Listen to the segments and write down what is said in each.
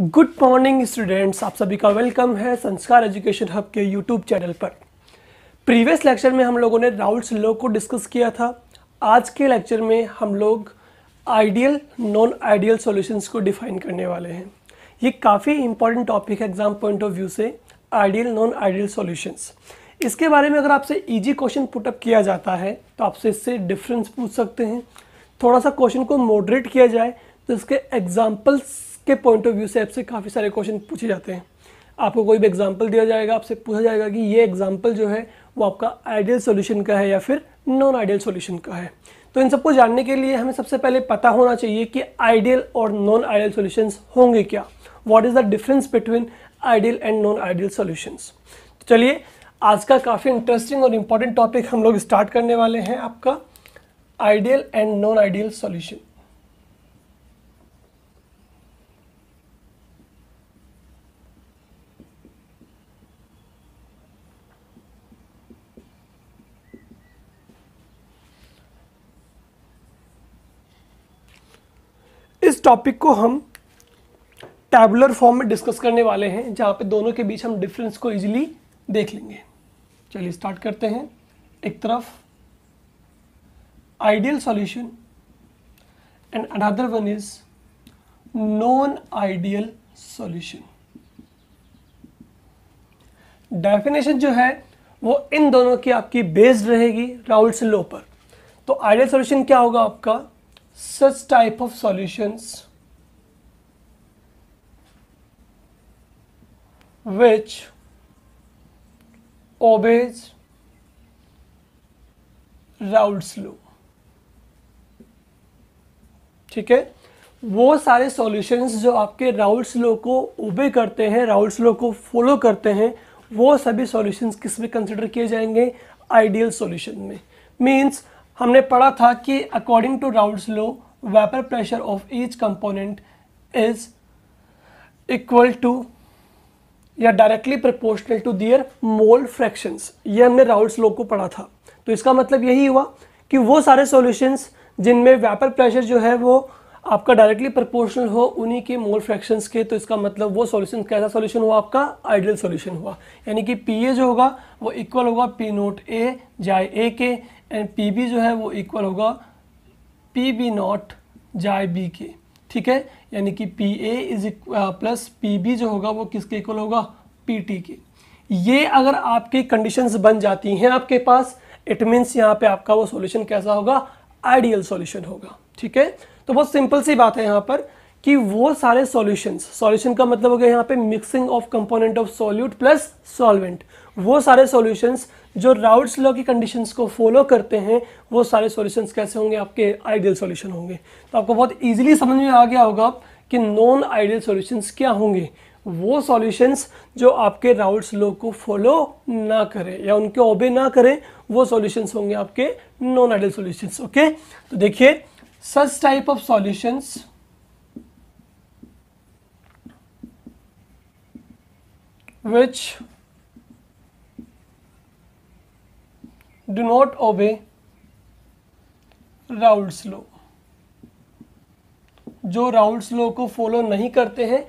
Good morning students आप सभी का वेलकम है संस्कार एजुकेशन हब के यूट्यूब चैनल पर प्रीवियस लेक्चर में हम लोगों ने राउल्स लॉ को डिस्कस किया था आज के लेक्चर में हम लोग आइडियल नॉन आइडियल सॉल्यूशंस को डिफाइन करने वाले हैं ये काफ़ी इंपॉर्टेंट टॉपिक है एग्जाम पॉइंट ऑफ व्यू से आइडियल नॉन आइडियल सोल्यूशंस इसके बारे में अगर आपसे ईजी क्वेश्चन पुटअप किया जाता है तो आपसे इससे डिफरेंस पूछ सकते हैं थोड़ा सा क्वेश्चन को मॉडरेट किया जाए तो इसके एग्जाम्पल्स के पॉइंट ऑफ व्यू से आपसे काफ़ी सारे क्वेश्चन पूछे जाते हैं आपको कोई भी एग्जाम्पल दिया जाएगा आपसे पूछा जाएगा कि ये एग्जाम्पल जो है वो आपका आइडियल सोल्यूशन का है या फिर नॉन आइडियल सोल्यूशन का है तो इन सबको जानने के लिए हमें सबसे पहले पता होना चाहिए कि आइडियल और नॉन आइडियल सोल्यूशंस होंगे क्या what is the difference between ideal and non ideal solutions चलिए आज का काफ़ी इंटरेस्टिंग और इम्पॉर्टेंट टॉपिक हम लोग स्टार्ट करने वाले हैं आपका ideal and non ideal solution topic को हम टैबुलर फॉर्म में डिस्कस करने वाले हैं जहाँ पे दोनों के बीच हम डिफरेंस को इजीली देख लेंगे चलिए स्टार्ट करते हैं एक तरफ ideal solution and another one is non ideal solution definition जो है वो इन दोनों की आपकी बेस्ड रहेगी राउल्ड से लो पर तो आइडियल सॉल्यूशन क्या होगा आपका such type of solutions which obeys Raoult's law ठीक है वो सारे सॉल्यूशंस जो आपके राउल्स लो को ओबे करते हैं राउल्स लो को फॉलो करते हैं वो सभी सॉल्यूशंस किस में कंसिडर किए जाएंगे आइडियल सॉल्यूशन में मींस हमने पढ़ा था कि according to Raoult's law vapour pressure of each component is equal to या directly proportional to their mole fractions ये हमने राउल्स लो को पढ़ा था तो इसका मतलब यही हुआ कि वो सारे सॉल्यूशंस जिनमें वेपर प्रेशर जो है वो आपका डायरेक्टली प्रपोर्शनल हो उन्हीं के मोल फ्रैक्शंस के तो इसका मतलब वो सॉल्यूशन कैसा सॉल्यूशन हुआ आपका आइडियल सॉल्यूशन हुआ यानी कि पी ए जो होगा वो इक्वल होगा पी नोट ए जाए ए के एंड पी बी जो है वो इक्वल होगा पी बी नॉट जाए बी के ठीक है यानी कि P A is plus P B जो होगा वो किसके इक्वल होगा पी टी के ये अगर आपकी कंडीशंस बन जाती हैं आपके पास इट मीन्स यहाँ पे आपका वो सॉल्यूशन कैसा होगा आइडियल सॉल्यूशन होगा ठीक है तो बहुत सिंपल सी बात है यहाँ पर कि वो सारे सॉल्यूशंस सॉल्यूशन का मतलब हो गया यहाँ पे mixing of component of solute plus solvent वो सारे सॉल्यूशंस जो राउट्स लॉ की कंडीशंस को फॉलो करते हैं वो सारे सॉल्यूशंस कैसे होंगे आपके आइडियल सॉल्यूशन होंगे तो आपको बहुत ईजिली समझ में आ गया होगा कि नॉन आइडियल सॉल्यूशंस क्या होंगे वो सॉल्यूशंस जो आपके राउट्स लॉ को फॉलो ना करें या उनके ओबे ना करें वो सॉल्यूशंस होंगे आपके नॉन आइडियल सॉल्यूशंस ओके तो देखिए such type of solutions which do not obey Raoult's law जो राउल्ट्स लो को फॉलो नहीं करते हैं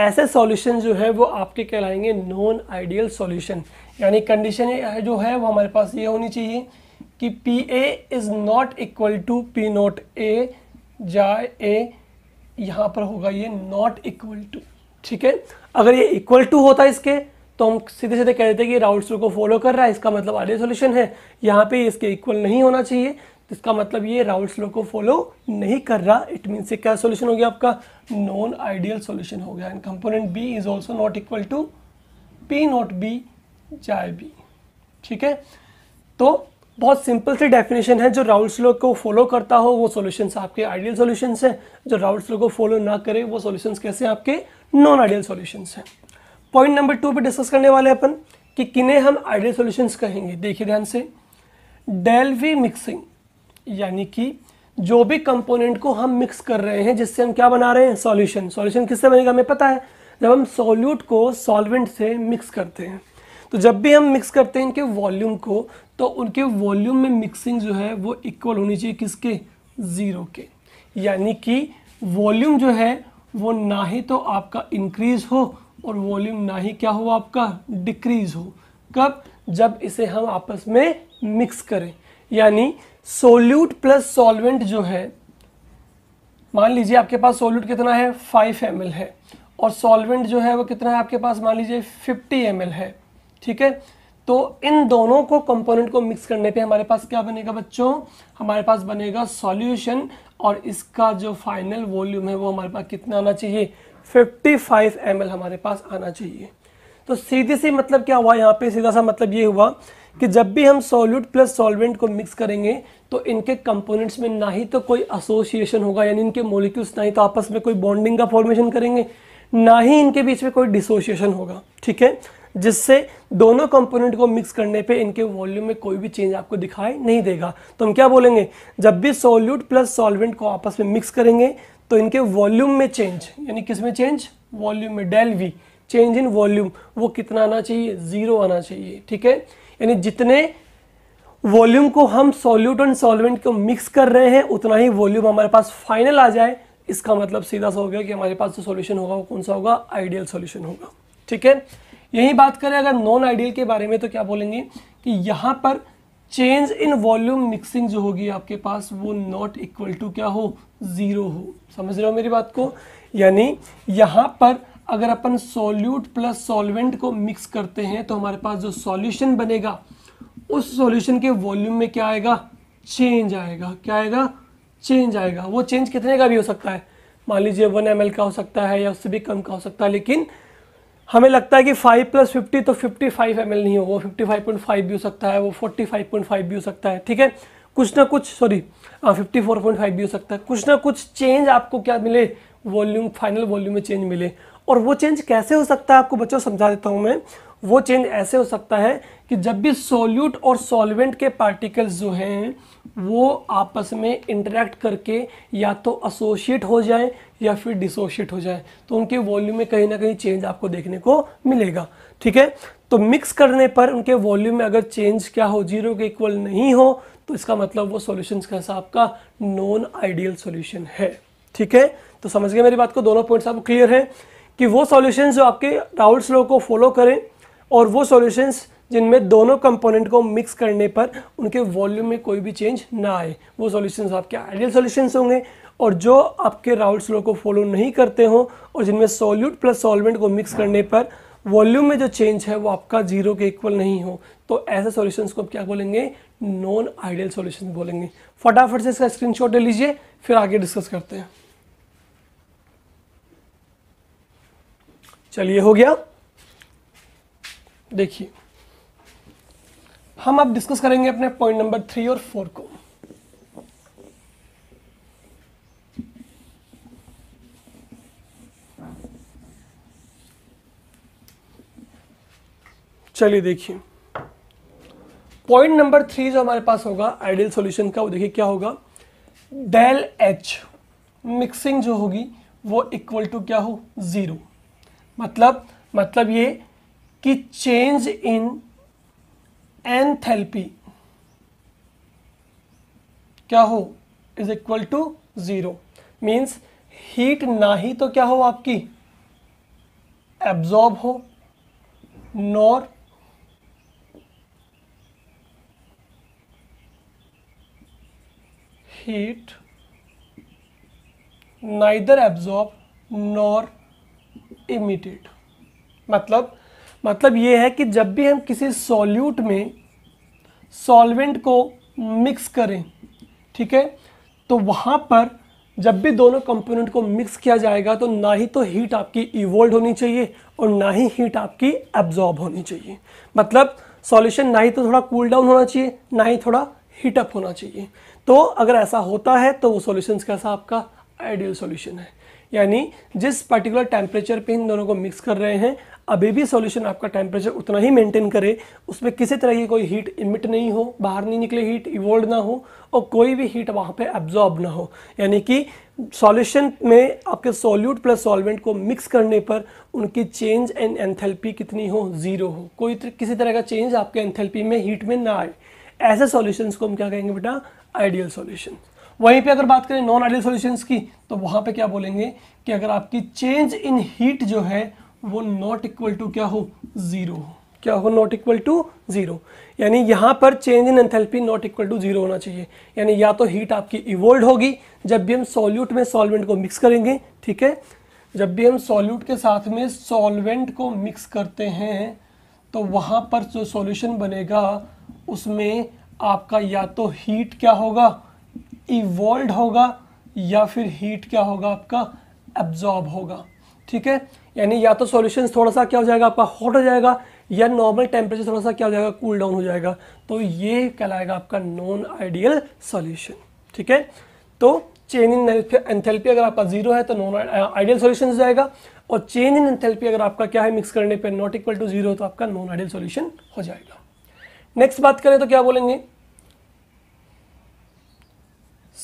ऐसे सॉल्यूशन जो है वो आपके कहलाएंगे नॉन आइडियल सॉल्यूशन यानी कंडीशन जो है वो हमारे पास ये होनी चाहिए कि P A is not equal to P naught A जाए ए यहाँ पर होगा ये नॉट इक्वल टू ठीक है अगर ये इक्वल टू होता है इसके तो हम सीधे सीधे कह देते हैं कि राउट रूल को फॉलो कर रहा है इसका मतलब आर्य सोल्यूशन है यहाँ पे इसके इक्वल नहीं होना चाहिए तो इसका मतलब ये राउल्स स्लो को फॉलो नहीं कर रहा इट मीन से क्या सोल्यूशन हो गया आपका नॉन आइडियल सोल्यूशन हो गया and component B is also not equal to P naught B जाए बी ठीक है तो बहुत सिंपल सी डेफिनेशन है जो राउल्स स्लो को फॉलो करता हो वो सॉल्यूशंस आपके आइडियल सॉल्यूशंस हैं जो राउल्स स्लो को फॉलो ना करे वो सॉल्यूशंस कैसे आपके नॉन आइडियल सॉल्यूशंस हैं पॉइंट नंबर टू पे डिस्कस करने वाले अपन कि किन्हें हम आइडियल सॉल्यूशंस कहेंगे देखिए ध्यान से डेल्वी मिक्सिंग यानी कि जो भी कंपोनेंट को हम मिक्स कर रहे हैं जिससे हम क्या बना रहे हैं सॉल्यूशन सॉल्यूशन किससे बनेगा हमें पता है जब हम सॉल्यूट को सॉल्वेंट से मिक्स करते हैं तो जब भी हम मिक्स करते हैं इनके वॉल्यूम को तो उनके वॉल्यूम में मिक्सिंग जो है वो इक्वल होनी चाहिए किसके ज़ीरो के यानी कि वॉल्यूम जो है वो ना ही तो आपका इंक्रीज़ हो और वॉल्यूम ना ही क्या हो आपका डिक्रीज़ हो कब जब इसे हम आपस में मिक्स करें यानी सोल्यूट प्लस सॉल्वेंट जो है मान लीजिए आपके पास सोल्यूट कितना है फाइव एम है और सॉल्वेंट जो है वो कितना है आपके पास मान लीजिए फिफ्टी एम है ठीक है तो इन दोनों को कंपोनेंट को मिक्स करने पे हमारे पास क्या बनेगा बच्चों हमारे पास बनेगा सॉल्यूशन और इसका जो फाइनल वॉल्यूम है वो हमारे पास कितना आना चाहिए 55 एम हमारे पास आना चाहिए तो सीधे से मतलब क्या हुआ यहाँ पे सीधा सा मतलब ये हुआ कि जब भी हम सॉल्यूट प्लस सॉल्वेंट को मिक्स करेंगे तो इनके कंपोनेंट्स में ना ही तो कोई एसोसिएशन होगा यानी इनके मोलिक्यूल्स ना ही तो आपस में कोई बॉन्डिंग का फॉर्मेशन करेंगे ना ही इनके बीच में कोई डिसोसिएशन होगा ठीक है जिससे दोनों कंपोनेंट को मिक्स करने पे इनके वॉल्यूम में कोई भी चेंज आपको दिखाई नहीं देगा तो हम क्या बोलेंगे जब भी सोल्यूट प्लस सॉल्वेंट को आपस में मिक्स करेंगे तो इनके वॉल्यूम में चेंज यानी किस में चेंज वॉल्यूम में del V change in volume वो कितना आना चाहिए ज़ीरो आना चाहिए ठीक है यानी जितने वॉल्यूम को हम सॉल्यूट एंड सॉल्वेंट को मिक्स कर रहे हैं उतना ही वॉल्यूम हमारे पास फाइनल आ जाए इसका मतलब सीधा सा हो गया कि हमारे पास जो सॉल्यूशन होगा वो कौन सा होगा आइडियल सॉल्यूशन होगा ठीक है यही बात करें अगर नॉन आइडियल के बारे में तो क्या बोलेंगे कि यहाँ पर चेंज इन वॉल्यूम मिक्सिंग जो होगी आपके पास वो नॉट इक्वल टू क्या हो ज़ीरो हो समझ रहे हो मेरी बात को यानी यहां पर अगर अपन सॉल्यूट प्लस सॉल्वेंट को मिक्स करते हैं तो हमारे पास जो सॉल्यूशन बनेगा उस सॉल्यूशन के वॉल्यूम में क्या आएगा चेंज आएगा क्या आएगा चेंज आएगा वो चेंज कितने का भी हो सकता है मान लीजिए वन एम का हो सकता है या उससे भी कम का हो सकता है लेकिन हमें लगता है कि 5 प्लस फिफ्टी तो 55 फाइव एम नहीं होगा फिफ्टी फाइव पॉइंट फाइव भी हो सकता है वो 45.5 भी हो सकता है ठीक है कुछ ना कुछ sorry fifty four point five भी हो सकता है कुछ ना कुछ चेंज आपको क्या मिले वॉल्यूम फाइनल वॉल्यूम में चेंज मिले और वो चेंज कैसे हो सकता है आपको बच्चों समझा देता हूँ मैं वो चेंज ऐसे हो सकता है कि जब भी सोल्यूट और सॉल्वेंट के पार्टिकल्स जो हैं वो आपस में इंटरेक्ट करके या तो एसोशिएट हो जाएं या फिर डिसोशिएट हो जाए तो उनके वॉल्यूम में कहीं ना कहीं चेंज आपको देखने को मिलेगा ठीक है तो मिक्स करने पर उनके वॉल्यूम में अगर चेंज क्या हो जीरो के इक्वल नहीं हो तो इसका मतलब वो सोल्यूशन का हिसाब का नॉन आइडियल सोल्यूशन है ठीक है तो समझ गए मेरी बात को दोनों पॉइंट्स आपको क्लियर है कि वो सॉल्यूशंस जो आपके डाउट्स लोग को फॉलो करें और वो सॉल्यूशंस जिनमें दोनों कंपोनेंट को मिक्स करने पर उनके वॉल्यूम में कोई भी चेंज ना आए वो सॉल्यूशंस आपके आइडियल सॉल्यूशंस होंगे और जो आपके राउल्स लो को फॉलो नहीं करते हों और जिनमें सॉल्यूट प्लस सॉल्वेंट को मिक्स करने पर वॉल्यूम में जो चेंज है वो आपका जीरो के इक्वल नहीं हो तो ऐसे सॉल्यूशंस को क्या बोलेंगे नॉन आइडियल सॉल्यूशंस बोलेंगे फटाफट से इसका स्क्रीनशॉट ले लीजिए फिर आगे डिस्कस करते हैं चलिए हो गया देखिए हम अब डिस्कस करेंगे अपने पॉइंट नंबर थ्री और फोर को चलिए देखिए पॉइंट नंबर थ्री जो हमारे पास होगा आइडियल सॉल्यूशन का वो देखिए क्या होगा डेल एच मिक्सिंग जो होगी वो इक्वल टू क्या हो ज़ीरो मतलब मतलब ये कि चेंज इन एनथेल्पी क्या हो is equal to zero means heat ना ही तो क्या हो आपकी एब्जॉर्ब हो nor heat neither absorb nor emitted मतलब मतलब ये है कि जब भी हम किसी सॉल्यूट में सॉल्वेंट को मिक्स करें ठीक है तो वहाँ पर जब भी दोनों कंपोनेंट को मिक्स किया जाएगा तो ना ही तो हीट आपकी इवोल्ड होनी चाहिए और ना ही हीट आपकी एब्जॉर्ब होनी चाहिए मतलब सॉल्यूशन ना ही तो थोड़ा कूल cool डाउन होना चाहिए ना ही थोड़ा हीटअप होना चाहिए तो अगर ऐसा होता है तो वो सोल्यूशन कैसा आपका आइडियल सोल्यूशन है यानी जिस पर्टिकुलर टेम्परेचर पे इन दोनों को मिक्स कर रहे हैं अभी भी सॉल्यूशन आपका टेम्परेचर उतना ही मेंटेन करे उसमें किसी तरह की कोई हीट इमिट नहीं हो बाहर नहीं निकले हीट इवोल्ड ना हो और कोई भी हीट वहाँ पे एब्जॉर्ब ना हो यानी कि सॉल्यूशन में आपके सॉल्यूट प्लस सॉल्वेंट को मिक्स करने पर उनकी चेंज इन एंथेल्पी कितनी हो ज़ीरो हो कोई तर, किसी तरह का चेंज आपके एंथेल्पी में हीट में ना आए ऐसे सॉल्यूशंस को हम क्या कहेंगे बेटा आइडियल सॉल्यूशन वहीं पे अगर बात करें नॉन आइडियल सॉल्यूशंस की तो वहां पे क्या बोलेंगे कि अगर आपकी चेंज इन हीट जो है वो नॉट इक्वल टू क्या हो ज़ीरो हो क्या हो नॉट इक्वल टू ज़ीरो यानी यहाँ पर change in enthalpy not equal to zero होना चाहिए यानी या तो हीट आपकी इवोल्ड होगी जब भी हम सॉल्यूट में सॉल्वेंट को मिक्स करेंगे ठीक है जब भी हम सॉल्यूट के साथ में सॉल्वेंट को मिक्स करते हैं तो वहां पर जो सॉल्यूशन बनेगा उसमें आपका या तो हीट क्या होगा इवॉल्व होगा या फिर हीट क्या होगा आपका एब्जॉर्ब होगा ठीक है यानी या तो सॉल्यूशंस थोड़ा सा क्या हो जाएगा आपका हॉट हो जाएगा या नॉर्मल टेम्परेचर थोड़ा सा क्या हो जाएगा कूल cool डाउन हो जाएगा तो ये कहलाएगा आपका नॉन आइडियल सॉल्यूशन ठीक है तो चेन इन एंथेल्पी अगर आपका जीरो है तो नॉन आइडियल सॉल्यूशन हो जाएगा और चेन इन एंथेल्पी अगर आपका क्या है मिक्स करने पे नॉट इक्वल टू जीरो तो आपका नॉन आइडियल सॉल्यूशन हो जाएगा नेक्स्ट बात करें तो क्या बोलेंगे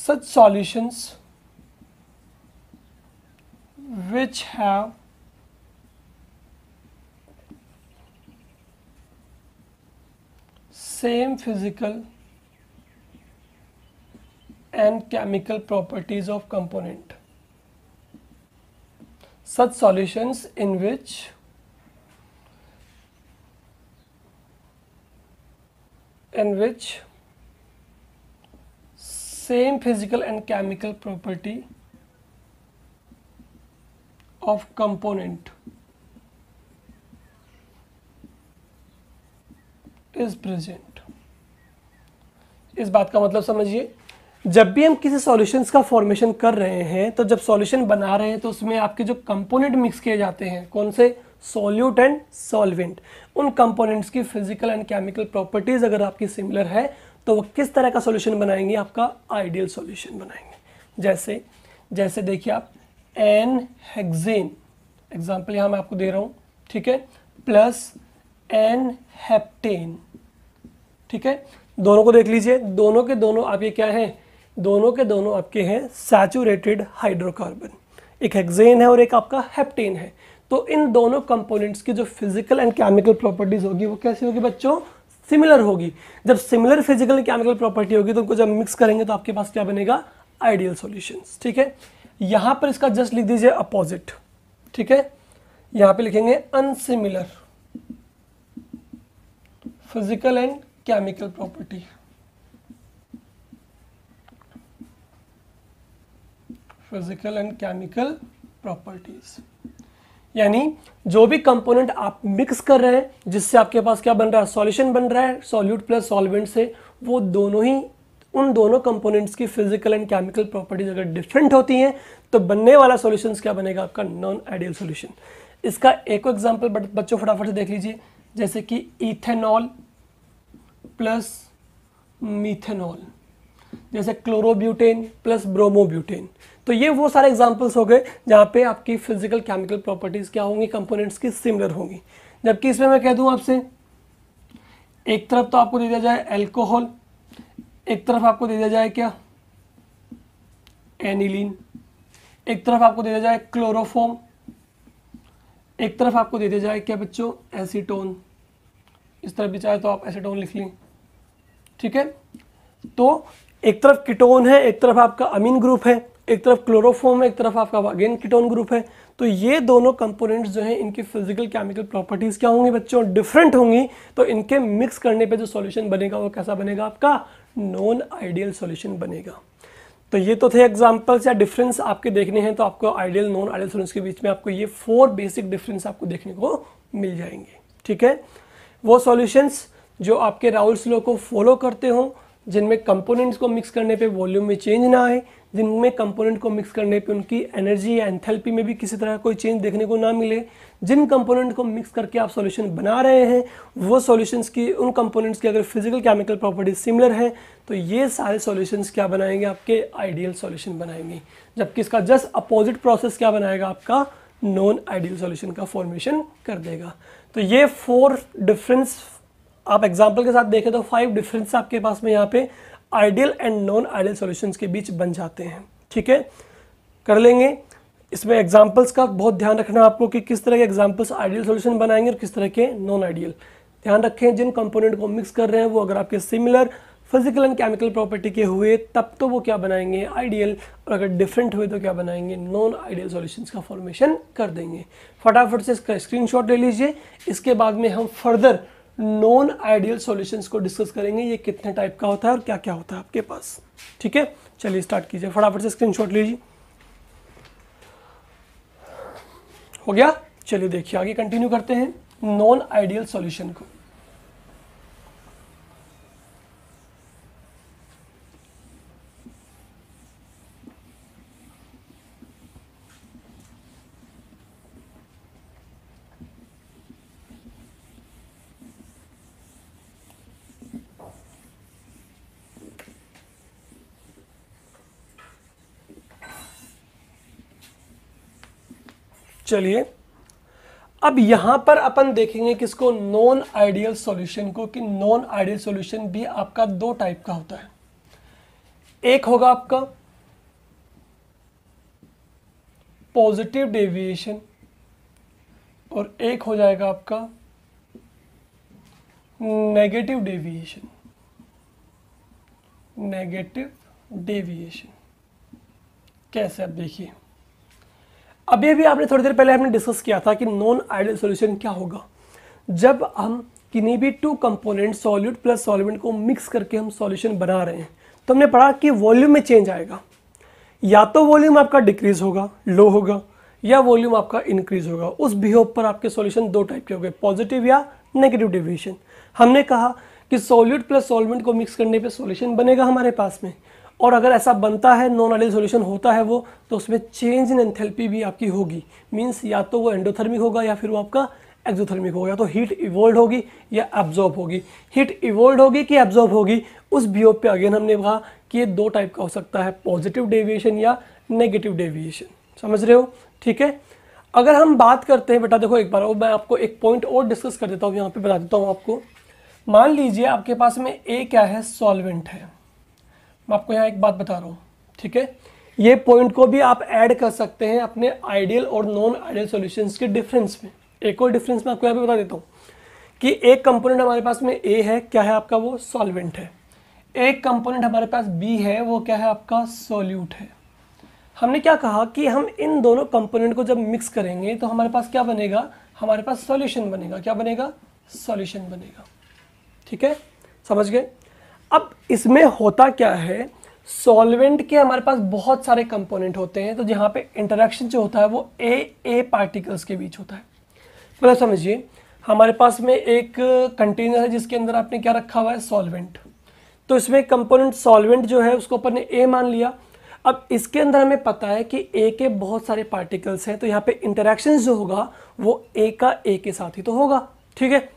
such solutions which have same physical and chemical properties of component such solutions in which in which same physical and chemical property of component is present इस बात का मतलब समझिए जब भी हम किसी सॉल्यूशंस का फॉर्मेशन कर रहे हैं तो जब सॉल्यूशन बना रहे हैं तो उसमें आपके जो कंपोनेंट मिक्स किए जाते हैं कौन से सोल्यूट एंड सॉल्वेंट उन कंपोनेंट्स की फिजिकल एंड केमिकल प्रॉपर्टीज़ अगर आपकी सिमिलर है तो वो किस तरह का सॉल्यूशन बनाएंगे आपका आइडियल सॉल्यूशन बनाएंगे जैसे जैसे देखिए आप एन हेक्सेन एग्जाम्पल यहाँ मैं आपको दे रहा हूँ ठीक है प्लस एन हेप्टेन ठीक है दोनों को देख लीजिए दोनों के दोनों आप ये क्या हैं दोनों के दोनों आपके हैं सैचुरेटेड हाइड्रोकार्बन एक हेक्सेन है और एक आपका हेप्टेन है तो इन दोनों कंपोनेंट्स की जो फिजिकल एंड केमिकल प्रॉपर्टीज़ होगी वो कैसी होगी बच्चों सिमिलर होगी जब similar physical and chemical property होगी तो उनको जब मिक्स करेंगे तो आपके पास क्या बनेगा आइडियल सॉल्यूशंस ठीक है यहां पर इसका जस्ट लिख दीजिए अपोजिट ठीक है यहां पे लिखेंगे unsimilar physical and chemical property physical and chemical properties यानी जो भी कंपोनेंट आप मिक्स कर रहे हैं जिससे आपके पास क्या बन रहा है सॉल्यूशन बन रहा है सॉल्यूट प्लस सॉल्वेंट से वो दोनों ही उन दोनों कंपोनेंट्स की फिजिकल एंड केमिकल प्रॉपर्टीज अगर डिफरेंट होती हैं तो बनने वाला सॉल्यूशन क्या बनेगा आपका नॉन आइडियल सॉल्यूशन इसका एक एग्जांपल बच्चों फटाफट से देख लीजिए जैसे कि इथेनॉल प्लस मीथेनॉल जैसे क्लोरोब्यूटेन प्लस ब्रोमोब्यूटेन तो ये वो सारे एग्जाम्पल्स हो गए जहाँ पे आपकी फिजिकल केमिकल प्रॉपर्टीज़ क्या होंगी कंपोनेंट्स की सिमिलर होंगी जबकि इसमें मैं कह दूँ आपसे एक तरफ तो आपको दे दिया जाए एल्कोहल एक तरफ आपको दे दिया जाए क्या एनिलीन एक तरफ आपको दे दिया जाए क्लोरोफोम एक तरफ आपको दे दिया जाए क्या बच्चों एसीटोन इस तरफ भी चाहे तो आप एसीटोन लिख लें ठीक है तो एक तरफ कीटोन है एक तरफ आपका अमीन ग्रुप है एक तरफ क्लोरोफॉर्म है एक तरफ आपका अगेन कीटोन ग्रुप है तो ये दोनों कंपोनेंट्स जो हैं इनकी फिजिकल केमिकल प्रॉपर्टीज़ क्या होंगी बच्चों डिफरेंट होंगी तो इनके मिक्स करने पे जो सॉल्यूशन बनेगा वो कैसा बनेगा आपका नॉन आइडियल सॉल्यूशन बनेगा तो ये तो थे एग्जाम्पल्स या डिफरेंस आपके देखने हैं तो आपको आइडियल नॉन आइडियल सोल्यूशन के बीच में आपको ये फोर बेसिक डिफरेंस आपको देखने को मिल जाएंगे ठीक है वो सॉल्यूशंस जो आपके राउल्स स्लो को फॉलो करते हों जिनमें कंपोनेंट्स को मिक्स करने पे वॉल्यूम में चेंज ना आए जिनमें कंपोनेंट को मिक्स करने पे उनकी एनर्जी या एंथैल्पी में भी किसी तरह कोई चेंज देखने को ना मिले जिन कंपोनेंट को मिक्स करके आप सॉल्यूशन बना रहे हैं वो सॉल्यूशंस की उन कंपोनेंट्स की अगर फिजिकल केमिकल प्रॉपर्टीज सिमिलर हैं तो ये सारे सॉल्यूशंस क्या बनाएंगे आपके आइडियल सॉल्यूशन बनाएंगे जबकि इसका जस्ट अपोजिट प्रोसेस क्या बनाएगा आपका नॉन आइडियल सॉल्यूशन का फॉर्मेशन कर देगा तो ये फोर डिफरेंस आप एग्जाम्पल के साथ देखें तो फाइव डिफरेंस आपके पास में यहाँ पे ideal and non ideal solution के बीच बन जाते हैं ठीक है कर लेंगे इसमें एग्जाम्पल्स का बहुत ध्यान रखना आपको कि किस तरह के एग्जाम्पल्स आइडियल सोल्यूशन बनाएंगे और किस तरह के नॉन आइडियल ध्यान रखें जिन कंपोनेंट को मिक्स कर रहे हैं वो अगर आपके similar physical and chemical property के हुए तब तो वो क्या बनाएंगे आइडियल और अगर डिफरेंट हुए तो क्या बनाएंगे नॉन आइडियल सॉल्यूशंस का फॉर्मेशन कर देंगे फटाफट से इसका स्क्रीनशॉट ले लीजिए इसके बाद में हम फर्दर नॉन आइडियल सॉल्यूशंस को डिस्कस करेंगे ये कितने टाइप का होता है और क्या क्या होता है आपके पास ठीक है चलिए स्टार्ट कीजिए फटाफट से स्क्रीनशॉट लीजिए हो गया चलिए देखिए आगे कंटिन्यू करते हैं नॉन आइडियल सॉल्यूशन को चलिए अब यहां पर अपन देखेंगे किसको नॉन आइडियल सॉल्यूशन को कि नॉन आइडियल सॉल्यूशन भी आपका दो टाइप का होता है एक होगा आपका पॉजिटिव डेविएशन और एक हो जाएगा आपका नेगेटिव डेविएशन नेगेटिव डेविएशन कैसे आप देखिए अभी अभी आपने थोड़ी देर पहले हमने डिस्कस किया था कि नॉन आइडियल सोल्यूशन क्या होगा जब हम किन्हीं भी two component solute plus solvent को मिक्स करके हम सॉल्यूशन बना रहे हैं तो हमने पढ़ा कि वॉल्यूम में चेंज आएगा या तो वॉल्यूम आपका डिक्रीज होगा लो होगा या वॉल्यूम आपका इंक्रीज होगा उस बिहेव पर आपके सॉल्यूशन दो टाइप के हो गए पॉजिटिव या नेगेटिव डिविएशन हमने कहा कि सॉल्यूट प्लस सॉल्वेंट को मिक्स करने पे सॉल्यूशन बनेगा हमारे पास में और अगर ऐसा बनता है नॉन आइडियल सोल्यूशन होता है वो तो उसमें चेंज इन एंथेल्पी भी आपकी होगी मीन्स या तो वो एंडोथर्मिक होगा या फिर वो आपका एक्जोथर्मिक होगा या तो हीट इवोल्ड होगी या एब्जॉर्ब होगी हीट इवोल्ड होगी कि एब्जॉर्ब होगी उस बियोप पे अगेन हमने कहा कि ये दो टाइप का हो सकता है पॉजिटिव डेविएशन या नेगेटिव डेविएशन समझ रहे हो ठीक है अगर हम बात करते हैं बेटा देखो एक बार और मैं आपको एक पॉइंट और डिस्कस कर देता हूँ यहाँ पे बता देता हूँ आपको मान लीजिए आपके पास में ए क्या है सॉल्वेंट है मैं आपको यहाँ एक बात बता रहा हूँ ठीक है ये पॉइंट को भी आप ऐड कर सकते हैं अपने आइडियल और नॉन आइडियल सॉल्यूशंस के डिफरेंस में एक और डिफरेंस मैं आपको यहाँ पे बता देता हूँ कि एक कंपोनेंट हमारे पास में ए है क्या है आपका वो सॉल्वेंट है एक कंपोनेंट हमारे पास बी है वो क्या है आपका सॉल्यूट है हमने क्या कहा कि हम इन दोनों कंपोनेंट को जब मिक्स करेंगे तो हमारे पास क्या बनेगा हमारे पास सॉल्यूशन बनेगा क्या बनेगा सॉल्यूशन बनेगा ठीक है समझ गए अब इसमें होता क्या है सॉल्वेंट के हमारे पास बहुत सारे कंपोनेंट होते हैं तो जहाँ पे इंटरेक्शन जो होता है वो ए ए पार्टिकल्स के बीच होता है मतलब समझिए हमारे पास में एक कंटेनर है जिसके अंदर आपने क्या रखा हुआ है सॉल्वेंट तो इसमें कंपोनेंट सॉल्वेंट जो है उसको अपन ने ए मान लिया अब इसके अंदर हमें पता है कि ए के बहुत सारे पार्टिकल्स हैं तो यहाँ पे इंटरेक्शन जो होगा वो ए का ए के साथ ही तो होगा ठीक है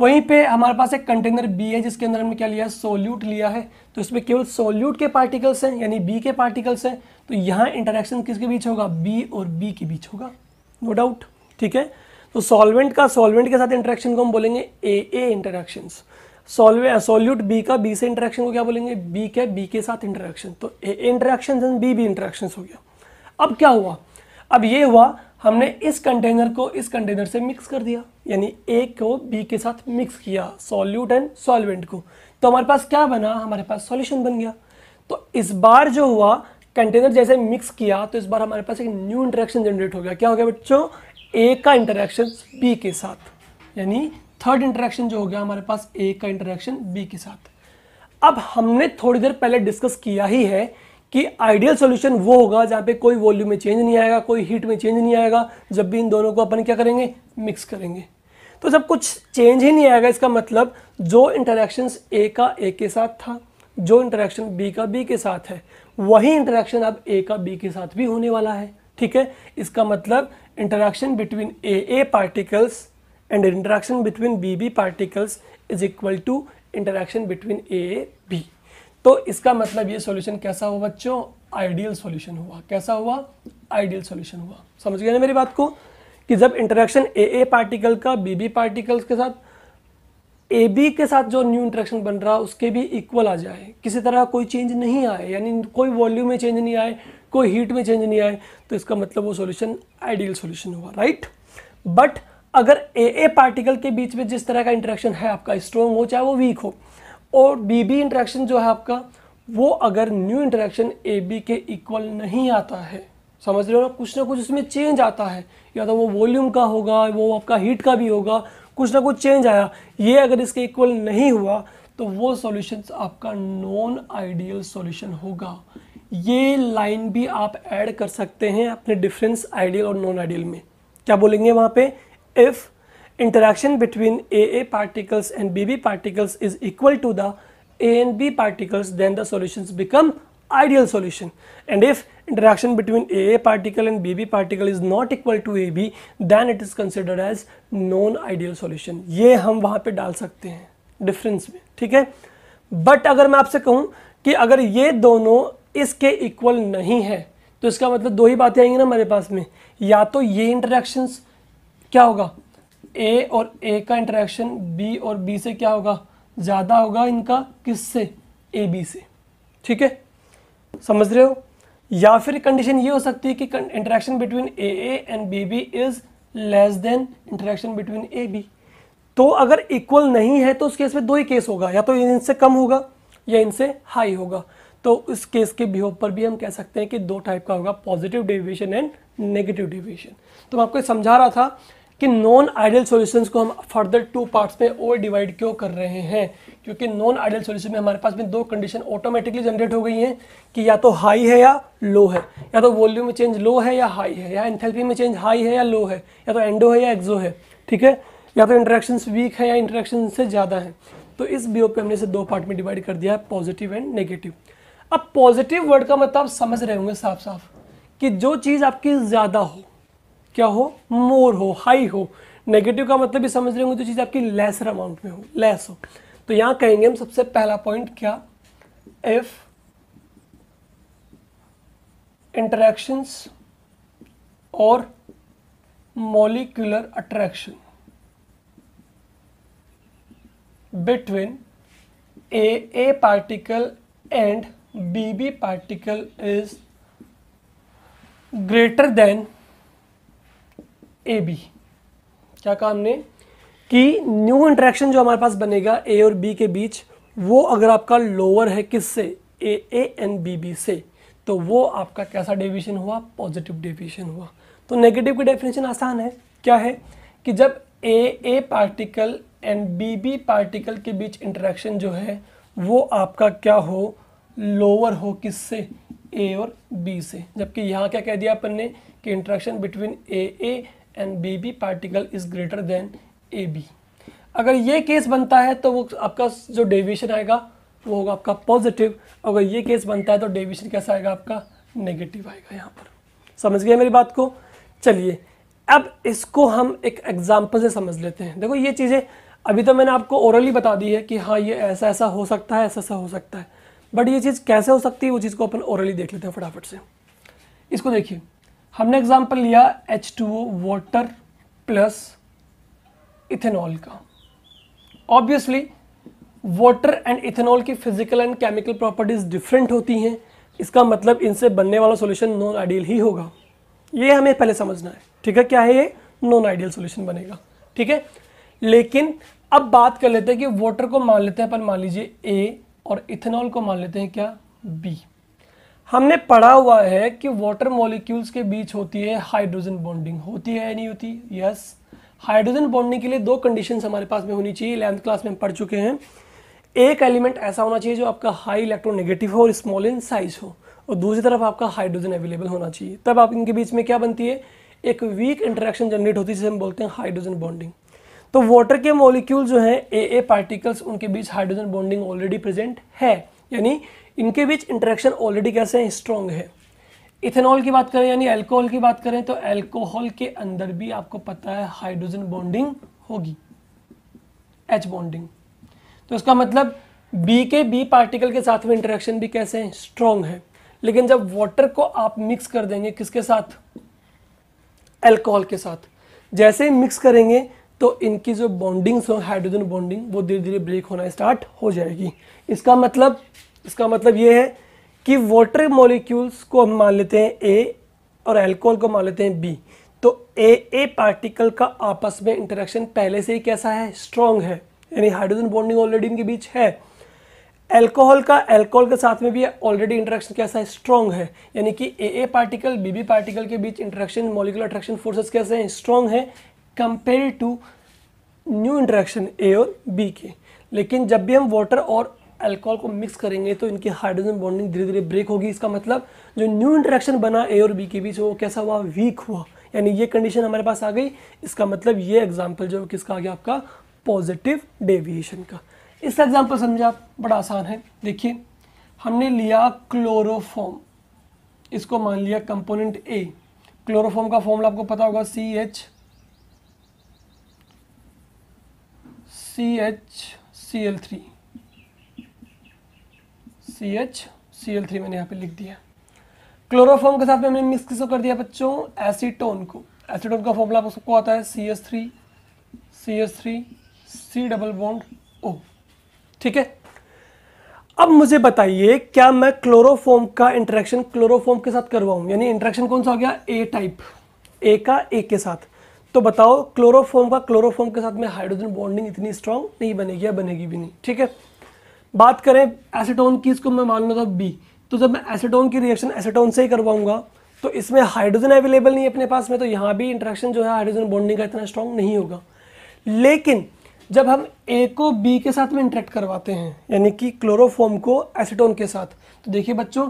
वहीं पे हमारे पास एक कंटेनर बी है जिसके अंदर हमने क्या लिया सोल्यूट लिया है तो इसमें केवल सोल्यूट के पार्टिकल्स हैं यानी बी के पार्टिकल्स हैं तो यहाँ इंटरेक्शन किसके बीच होगा बी और बी के बीच होगा नो डाउट ठीक है तो सॉल्वेंट का सॉल्वेंट के साथ इंटरेक्शन को हम बोलेंगे A A interaction solvent solute B का बी से इंटरेक्शन को क्या बोलेंगे बी के बी के साथ इंटरेक्शन तो A A interaction B B interaction हो गया अब क्या हुआ अब ये हुआ हमने इस कंटेनर को इस कंटेनर से मिक्स कर दिया यानी ए को बी के साथ मिक्स किया सॉल्यूट एंड सॉल्वेंट को तो हमारे पास क्या बना हमारे पास सॉल्यूशन बन गया तो इस बार जो हुआ कंटेनर जैसे मिक्स किया तो इस बार हमारे पास एक न्यू इंटरेक्शन जनरेट हो गया क्या हो गया बच्चों ए का इंटरेक्शन बी के साथ यानी थर्ड इंटरेक्शन जो हो गया हमारे पास ए का इंटरेक्शन बी के साथ अब हमने थोड़ी देर पहले डिस्कस किया ही है कि आइडियल सोल्यूशन वो होगा जहाँ पे कोई वॉल्यूम में चेंज नहीं आएगा कोई हीट में चेंज नहीं आएगा जब भी इन दोनों को अपन क्या करेंगे मिक्स करेंगे तो जब कुछ चेंज ही नहीं आएगा इसका मतलब जो इंटरेक्शन ए का ए के साथ था जो इंटरेक्शन बी का बी के साथ है वही इंटरेक्शन अब ए का बी के साथ भी होने वाला है ठीक है इसका मतलब interaction between A A particles and interaction between B B particles is equal to interaction between A B तो इसका मतलब ये सॉल्यूशन कैसा हुआ बच्चों आइडियल सॉल्यूशन हुआ कैसा हुआ आइडियल सॉल्यूशन हुआ समझ गए ना मेरी बात को कि जब इंटरेक्शन ए ए पार्टिकल का बी बी पार्टिकल्स के साथ ए बी के साथ जो न्यू इंटरेक्शन बन रहा उसके भी इक्वल आ जाए किसी तरह कोई चेंज नहीं आए यानी कोई वॉल्यूम में चेंज नहीं आए कोई हीट में चेंज नहीं आए तो इसका मतलब वो सॉल्यूशन आइडियल सॉल्यूशन हुआ राइट बट अगर ए ए पार्टिकल के बीच में जिस तरह का इंटरेक्शन है आपका स्ट्रॉन्ग हो चाहे वो वीक हो और बी बी इंट्रैक्शन जो है आपका वो अगर न्यू इंट्रैक्शन ए बी के इक्वल नहीं आता है समझ रहे हो ना कुछ ना कुछ उसमें चेंज आता है या तो वो वॉल्यूम का होगा वो आपका हीट का भी होगा कुछ ना कुछ चेंज आया ये अगर इसके इक्वल नहीं हुआ तो वो सोल्यूशन आपका नॉन आइडियल सॉल्यूशन होगा ये लाइन भी आप ऐड कर सकते हैं अपने डिफरेंस आइडियल और नॉन आइडियल में क्या बोलेंगे वहाँ पे if interaction between AA particles and BB particles is equal to the A and B particles, then the solutions become ideal solution. And if interaction between AA particle and BB particle is not equal to AB, then it is considered as non-ideal solution. ये हम वहाँ पे डाल सकते हैं difference में ठीक है बट अगर मैं आपसे कहूँ कि अगर ये दोनों इसके इक्वल नहीं है तो इसका मतलब दो ही बातें आएंगी ना हमारे पास में या तो ये इंटरेक्शंस क्या होगा ए और ए का इंटरेक्शन बी और बी से क्या होगा ज़्यादा होगा इनका किससे ए बी से ठीक है समझ रहे हो या फिर कंडीशन ये हो सकती है कि interaction between A A and B B is less than interaction between A B तो अगर इक्वल नहीं है तो उस केस में दो ही केस होगा या तो इनसे कम होगा या इनसे हाई होगा तो उस केस के बिहेव पर भी हम कह सकते हैं कि दो टाइप का होगा positive deviation and negative deviation तो मैं आपको समझा रहा था कि नॉन आइडियल सॉल्यूशंस को हम फर्दर टू पार्ट्स में और डिवाइड क्यों कर रहे हैं क्योंकि नॉन आइडियल सॉल्यूशन में हमारे पास में दो कंडीशन ऑटोमेटिकली जनरेट हो गई हैं कि या तो हाई है या लो है या तो वॉल्यूम में चेंज लो है या हाई है या एंथेल्पी में चेंज हाई है या लो है या तो एंडो है या एक्जो है ठीक है या तो इंटरेक्शन वीक है या इंटरेक्शन से ज़्यादा है तो इस बी पे हमने इसे दो पार्ट में डिवाइड कर दिया है पॉजिटिव एंड नेगेटिव अब पॉजिटिव वर्ड का मतलब समझ रहे होंगे साफ साफ कि जो चीज़ आपकी ज़्यादा हो क्या हो मोर हो हाई हो नेगेटिव का मतलब भी समझ रहे होंगे जो तो चीज़ आपकी लेसर अमाउंट में हो लेस हो तो यहाँ कहेंगे हम सबसे पहला पॉइंट क्या इफ इंटरेक्शंस और molecular attraction A A particle and B B particle is greater than A B क्या कहा हमने कि न्यू इंट्रैक्शन जो हमारे पास बनेगा ए और बी के बीच वो अगर आपका लोअर है किससे A A and B B से तो वो आपका कैसा डेविएशन हुआ पॉजिटिव डेविएशन हुआ तो नेगेटिव की डेफिनेशन आसान है क्या है कि जब A A particle and B B particle के बीच इंटरेक्शन जो है वो आपका क्या हो लोअर हो किससे ए और बी से जबकि यहाँ क्या कह दिया अपन ने कि interaction between A A and B B particle is greater than A B अगर ये केस बनता है तो वो आपका जो डेविएशन आएगा वो होगा आपका पॉजिटिव अगर ये केस बनता है तो डेविएशन कैसा आएगा आपका नेगेटिव आएगा यहाँ पर समझ गए मेरी बात को चलिए अब इसको हम एक एग्जाम्पल से समझ लेते हैं देखो ये चीज़ें अभी तो मैंने आपको ओरली बता दी है कि हाँ ये ऐसा ऐसा हो सकता है ऐसा ऐसा हो सकता है बट ये चीज़ कैसे हो सकती है वो चीज़ को अपन ओरली देख लेते हैं फटाफट से इसको देखिए हमने एग्जाम्पल लिया H two O water plus ethanol का ऑब्वियसली वाटर एंड इथेनॉल की physical and chemical properties different होती हैं इसका मतलब इनसे बनने वाला सॉल्यूशन नॉन आइडियल ही होगा ये हमें पहले समझना है ठीक है क्या है ये नॉन आइडियल सॉल्यूशन बनेगा ठीक है लेकिन अब बात कर लेते हैं कि वाटर को मान लेते हैं अपन मान लीजिए ए और इथेनॉल को मान लेते हैं क्या बी हमने पढ़ा हुआ है कि वाटर मॉलिक्यूल्स के बीच होती है हाइड्रोजन बॉन्डिंग होती है या नहीं होती यस हाइड्रोजन बॉन्डिंग के लिए दो कंडीशन हमारे पास में होनी चाहिए इलेवंथ क्लास में हम पढ़ चुके हैं एक एलिमेंट ऐसा होना चाहिए जो आपका हाई इलेक्ट्रोनेगेटिव हो और स्मॉल इन साइज हो और दूसरी तरफ आपका हाइड्रोजन अवेलेबल होना चाहिए तब आप इनके बीच में क्या बनती है एक वीक इंटरेक्शन जनरेट होती है जिसे हम बोलते हैं हाइड्रोजन बॉन्डिंग तो वाटर के मॉलिक्यूल जो हैं ए ए पार्टिकल्स उनके बीच हाइड्रोजन बॉन्डिंग ऑलरेडी प्रेजेंट है यानी इनके बीच इंटरेक्शन ऑलरेडी कैसे हैं स्ट्रॉन्ग है इथेनॉल की बात करें यानी अल्कोहल की बात करें तो अल्कोहल के अंदर भी आपको पता है हाइड्रोजन बॉन्डिंग होगी एच बॉन्डिंग तो इसका मतलब बी के बी पार्टिकल के साथ में इंटरेक्शन भी कैसे हैं स्ट्रॉन्ग है लेकिन जब वाटर को आप मिक्स कर देंगे किसके साथ अल्कोहल के साथ जैसे ही मिक्स करेंगे तो इनकी जो बॉन्डिंग्स हो हाइड्रोजन बॉन्डिंग वो धीरे धीरे ब्रेक होना स्टार्ट हो जाएगी इसका मतलब इसका मतलब ये है कि वाटर मॉलिक्यूल्स को हम मान लेते हैं ए और एल्कोहल को मान लेते हैं बी तो ए ए पार्टिकल का आपस में इंटरेक्शन पहले से ही कैसा है स्ट्रॉन्ग है यानी हाइड्रोजन बॉन्डिंग ऑलरेडी इनके बीच है एल्कोहल का एल्कोहल के साथ में भी ऑलरेडी इंटरेक्शन कैसा है स्ट्रॉन्ग है यानी कि A A particle B B particle के बीच इंटरेक्शन मॉलिकुलर अट्रैक्शन फोर्सेस कैसे हैं स्ट्रॉन्ग है compare to new interaction A और बी के लेकिन जब भी हम वाटर और अल्कोहल को मिक्स करेंगे तो इनकी हाइड्रोजन बॉन्डिंग धीरे धीरे ब्रेक होगी इसका मतलब जो न्यू इंटरेक्शन बना ए और बी के बीच वो कैसा हुआ वीक हुआ यानी ये कंडीशन हमारे पास आ गई इसका मतलब ये एग्जाम्पल जो किसका आ गया आपका पॉजिटिव डेविएशन का इसका एग्जाम्पल समझे आप बड़ा आसान है देखिए हमने लिया क्लोरोफॉर्म इसको मान लिया कंपोनेंट ए क्लोरोफॉर्म का फॉर्मला आपको पता होगा C H C H C L three C H C L three मैंने यहाँ पे लिख दिया क्लोरोफॉर्म के साथ में हमने मिक्स किसको कर दिया बच्चों एसीटोन को एसीटोन का फॉर्मूला आप सबको आता है C S three C S three C double bond O ठीक है अब मुझे बताइए क्या मैं क्लोरोफॉर्म का इंटरेक्शन क्लोरोफॉर्म के साथ करवाऊं यानी इंटरेक्शन कौन सा हो गया ए टाइप ए का ए के साथ तो बताओ क्लोरोफॉर्म का क्लोरोफॉर्म के साथ में हाइड्रोजन बॉन्डिंग इतनी स्ट्रांग नहीं बनेगी या बनेगी भी नहीं ठीक है बात करें एसीटोन की इसको मैं मान लूँगा बी तो जब मैं एसीटोन की रिएक्शन एसीटोन से ही करवाऊंगा तो इसमें हाइड्रोजन अवेलेबल नहीं है अपने पास में तो यहाँ भी इंट्रैक्शन जो है हाइड्रोजन बॉन्डिंग का इतना स्ट्रॉन्ग नहीं होगा लेकिन जब हम ए को बी के साथ में इंट्रैक्ट करवाते हैं यानी कि क्लोरोफॉर्म को एसीटोन के साथ तो देखिए बच्चों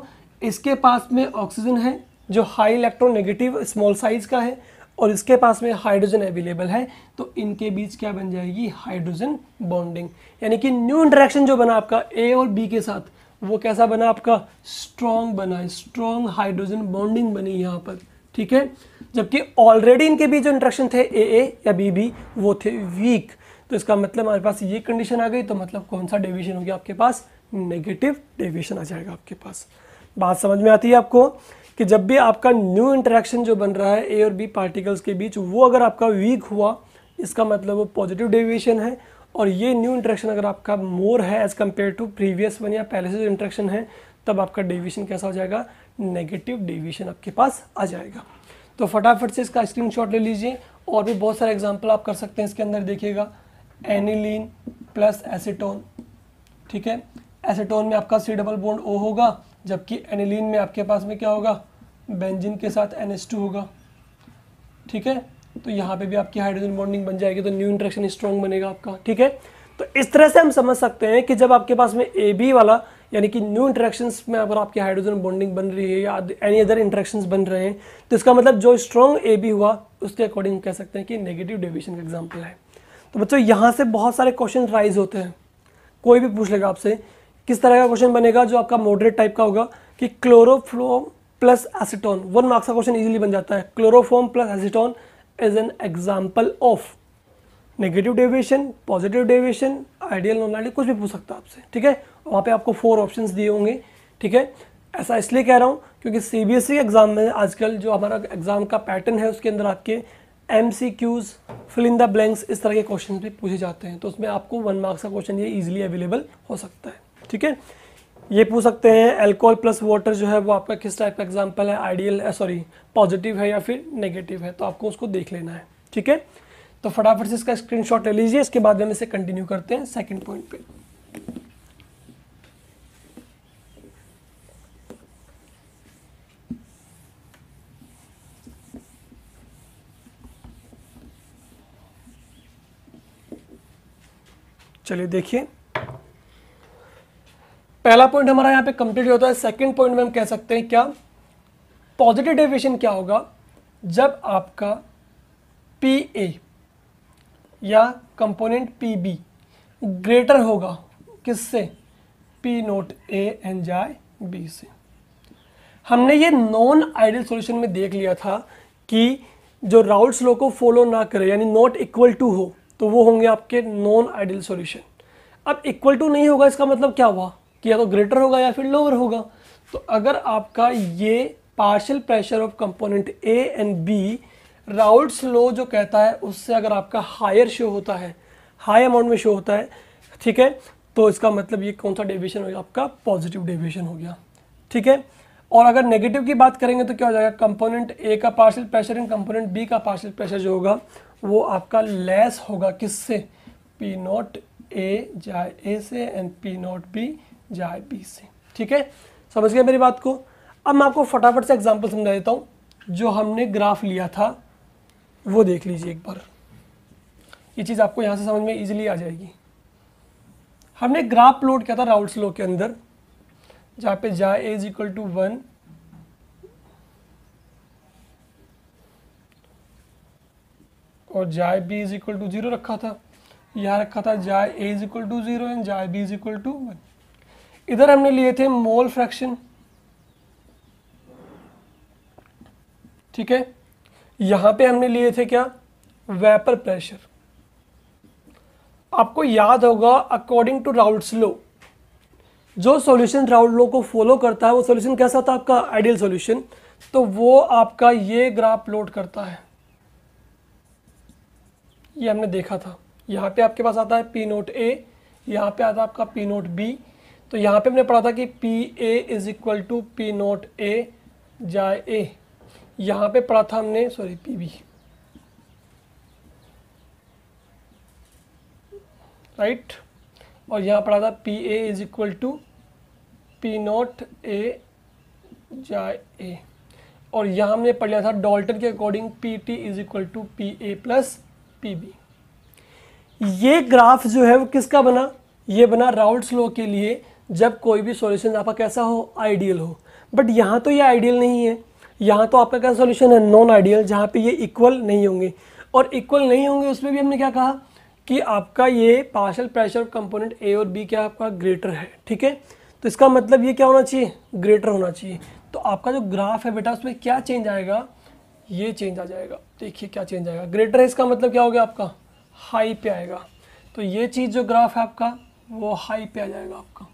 इसके पास में ऑक्सीजन है जो हाई इलेक्ट्रोनेगेटिव स्मॉल साइज का है और इसके पास में हाइड्रोजन अवेलेबल है तो इनके बीच क्या बन जाएगी हाइड्रोजन बॉन्डिंग यानी कि न्यू इंट्रैक्शन जो बना आपका ए और बी के साथ वो कैसा बना आपका स्ट्रॉन्ग बना स्ट्रॉन्ग हाइड्रोजन बॉन्डिंग बनी यहाँ पर ठीक है जबकि ऑलरेडी इनके बीच जो इंट्रैक्शन थे ए ए या बी बी वो थे वीक तो इसका मतलब हमारे पास ये कंडीशन आ गई तो मतलब कौन सा डेविएशन हो गया आपके पास नेगेटिव डेविएशन आ जाएगा आपके पास बात समझ में आती है आपको कि जब भी आपका न्यू इंटरेक्शन जो बन रहा है ए और बी पार्टिकल्स के बीच वो अगर आपका वीक हुआ इसका मतलब वो पॉजिटिव डेविएशन है और ये न्यू इंटरेक्शन अगर आपका मोर है as compare to previous one या पहले से जो इंटरेक्शन है तब आपका डेविएशन कैसा हो जाएगा नेगेटिव डेविएशन आपके पास आ जाएगा तो फटाफट से इसका स्क्रीन ले लीजिए और भी बहुत सारे एग्जाम्पल आप कर सकते हैं इसके अंदर देखिएगा एनिलीन प्लस एसिटोन ठीक है एसीटोन में आपका सी डबल बोन्ड ओ होगा जबकि एनिलीन में आपके पास में क्या होगा बेंजिन के साथ एन होगा ठीक है तो यहाँ पे भी आपकी हाइड्रोजन बॉन्डिंग बन जाएगी तो न्यू इंट्रेक्शन स्ट्रॉन्ग बनेगा आपका ठीक है तो इस तरह से हम समझ सकते हैं कि जब आपके पास में ए बी वाला यानी कि न्यू इंट्रेक्शन में अगर आपकी हाइड्रोजन बॉन्डिंग बन रही है या एनी अदर इंट्रेक्शन बन रहे हैं तो इसका मतलब जो स्ट्रॉन्ग ए बी हुआ उसके अकॉर्डिंग कह सकते हैं कि नेगेटिव डेविएशन का एग्जाम्पल है तो बच्चों यहाँ से बहुत सारे क्वेश्चन राइज होते हैं कोई भी पूछ लेगा आपसे किस तरह का क्वेश्चन बनेगा जो आपका मॉडरेट टाइप का होगा कि chloroform plus acetone one marks का क्वेश्चन इजीली बन जाता है chloroform plus acetone is an example of negative deviation positive deviation ideal non कुछ भी पूछ सकता है आपसे ठीक है वहाँ पे आपको फोर ऑप्शन दिए होंगे ठीक है ऐसा इसलिए कह रहा हूँ क्योंकि C B S E exam में आजकल जो हमारा एग्ज़ाम का पैटर्न है उसके अंदर आपके M C Qs fill in the blanks इस तरह के क्वेश्चन भी पूछे जाते हैं तो उसमें आपको वन मार्क्स का क्वेश्चन ये ईजिली अवेलेबल हो सकता है ठीक है ये पूछ सकते हैं एल्कोहल प्लस वाटर जो है वो आपका किस टाइप का एग्जाम्पल है आइडियल सॉरी पॉजिटिव है या फिर नेगेटिव है तो आपको उसको देख लेना है ठीक है तो फटाफट से इसका स्क्रीनशॉट ले लीजिए इसके बाद हम इसे कंटिन्यू करते हैं सेकंड पॉइंट पे चलिए देखिए पहला पॉइंट हमारा यहाँ पे कंप्लीट होता है सेकंड पॉइंट में हम कह सकते हैं क्या पॉजिटिव डेविएशन क्या होगा जब आपका पी ए या कंपोनेंट पी बी ग्रेटर होगा किससे पी नोट ए एन जाए बी से हमने ये नॉन आइडियल सॉल्यूशन में देख लिया था कि जो राउट्स लो को फॉलो ना करे यानी नॉट इक्वल टू हो तो वो होंगे आपके नॉन आइडियल सॉल्यूशन अब इक्वल टू नहीं होगा इसका मतलब क्या हुआ कि या तो ग्रेटर होगा या फिर लोअर होगा तो अगर आपका ये partial pressure of component A and B Raoult's law जो कहता है उससे अगर आपका हायर शो होता है हाई अमाउंट में शो होता है ठीक है तो इसका मतलब ये कौन सा डेविएशन हो गया आपका पॉजिटिव डेविएशन हो गया ठीक है और अगर नेगेटिव की बात करेंगे तो क्या हो जाएगा कंपोनेंट ए का partial pressure and component B का पार्शियल प्रेशर जो होगा वो आपका लेस होगा किससे पी नॉट ए जाए ए से एंड पी नॉट बी जाए बी से ठीक है समझ गया मेरी बात को अब मैं आपको फटाफट से एग्जाम्पल समझा देता हूँ जो हमने ग्राफ लिया था वो देख लीजिए एक बार ये चीज़ आपको यहाँ से समझ में इजीली आ जाएगी हमने ग्राफ लोड किया था राउल स्लो के अंदर जहाँ पे जा A is equal to one और जाए B is equal to zero रखा था यहाँ रखा था जाए A is equal to zero and जाए B is equal to one इधर हमने लिए थे मोल फ्रैक्शन ठीक है यहां पे हमने लिए थे क्या वेपर प्रेशर आपको याद होगा अकॉर्डिंग टू राउल्ट्स लो जो सॉल्यूशन राउल्ट लो को फॉलो करता है वो सॉल्यूशन कैसा था आपका आइडियल सॉल्यूशन तो वो आपका ये ग्राफ लोड करता है ये हमने देखा था यहां पे आपके पास आता है पी नोट ए यहां पे आता है आपका पी नोट बी तो यहाँ पे हमने पढ़ा था कि P A is equal to P naught A जाए ए यहाँ पे पढ़ा था हमने सॉरी पी बी राइट और यहाँ पढ़ा था P A is equal to P naught A जाए ए और यहाँ हमने पढ़ लिया था डॉल्टन के according P T is equal to P A plus P B ये ग्राफ जो है वो किसका बना ये बना राउल्ट स्लो के लिए जब कोई भी सॉल्यूशन आपका कैसा हो आइडियल हो बट यहाँ तो ये आइडियल नहीं है यहाँ तो आपका क्या सॉल्यूशन है नॉन आइडियल जहाँ पे ये इक्वल नहीं होंगे और इक्वल नहीं होंगे उसमें भी हमने क्या कहा कि आपका ये पार्शल प्रेशर कंपोनेंट ए और बी क्या आपका ग्रेटर है ठीक है तो इसका मतलब ये क्या होना चाहिए ग्रेटर होना चाहिए तो आपका जो ग्राफ है बेटा उसमें क्या चेंज आएगा ये चेंज आ जाएगा देखिए क्या चेंज आएगा ग्रेटर है इसका मतलब क्या हो गया आपका हाई पे आएगा तो ये चीज़ जो ग्राफ है आपका वो हाई पे आ जाएगा आपका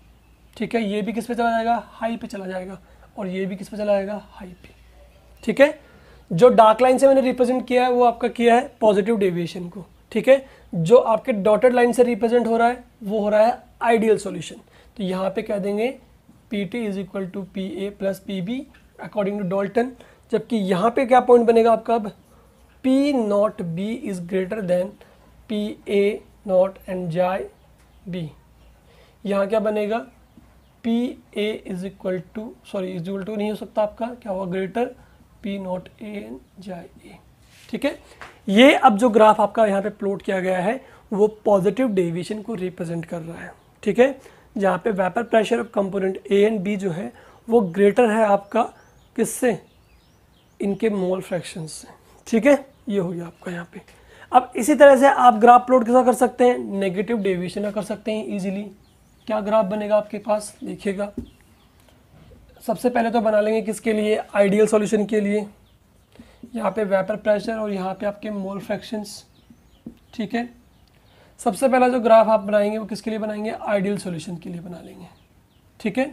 ठीक है ये भी किस पे चला जाएगा हाई पे चला जाएगा और ये भी किस पे चला जाएगा हाई पे ठीक है जो डार्क लाइन से मैंने रिप्रेजेंट किया है वो आपका किया है पॉजिटिव डेविएशन को ठीक है जो आपके डॉटेड लाइन से रिप्रेजेंट हो रहा है वो हो रहा है आइडियल सॉल्यूशन तो यहाँ पे कह देंगे P T is equal to P A plus P B according to Dalton जबकि यहाँ पे क्या पॉइंट बनेगा आपका अब P naught B is greater than P A naught and जाय बी यहाँ क्या बनेगा P A is equal to sorry is equal to नहीं हो सकता आपका क्या होगा greater P naught A and जाए ए ठीक है ये अब जो ग्राफ आपका यहाँ पे प्लॉट किया गया है वो पॉजिटिव डेविएशन को रिप्रेजेंट कर रहा है ठीक है जहाँ पे vapour pressure of component A and B जो है वो ग्रेटर है आपका किससे इनके मोल फ्रैक्शन से ठीक है ये हो गया आपका यहाँ पे अब इसी तरह से आप ग्राफ प्लॉट कैसा कर सकते हैं नेगेटिव डेविएशन कर सकते हैं इजीली क्या ग्राफ बनेगा आपके पास देखिएगा सबसे पहले तो बना लेंगे किसके लिए आइडियल सॉल्यूशन के लिए यहाँ पे वेपर प्रेशर और यहाँ पे आपके मोल फ्रैक्शंस ठीक है सबसे पहला जो ग्राफ आप बनाएंगे वो किसके लिए बनाएंगे आइडियल सॉल्यूशन के लिए बना लेंगे ठीक है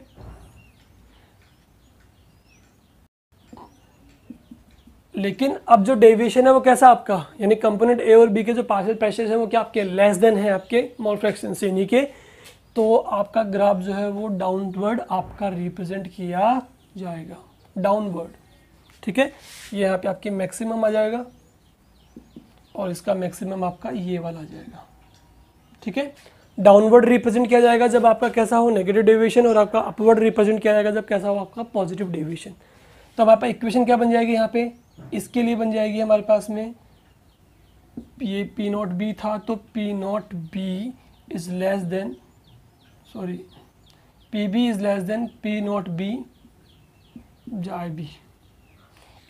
लेकिन अब जो डेविएशन है वो कैसा आपका यानी कंपोनेंट ए और बी के जो पार्शियल प्रेशर हैं वो क्या आपके लेस देन है आपके मोल फ्रैक्शन से यानी कि तो आपका ग्राफ जो है वो डाउनवर्ड आपका रिप्रेजेंट किया जाएगा डाउनवर्ड ठीक है ये यहाँ पे आपकी मैक्सिमम आ जाएगा और इसका मैक्सिमम आपका ये वाला आ जाएगा ठीक है डाउनवर्ड रिप्रेजेंट किया जाएगा जब आपका कैसा हो नेगेटिव डेविएशन और आपका अपवर्ड रिप्रेजेंट किया जाएगा जब कैसा हो आपका पॉजिटिव डेविएशन तो अब आपका इक्वेशन क्या बन जाएगी यहाँ पे इसके लिए बन जाएगी हमारे पास में ये पी नॉट बी था तो P naught B is less than sorry P B is less than P naught B जाए बी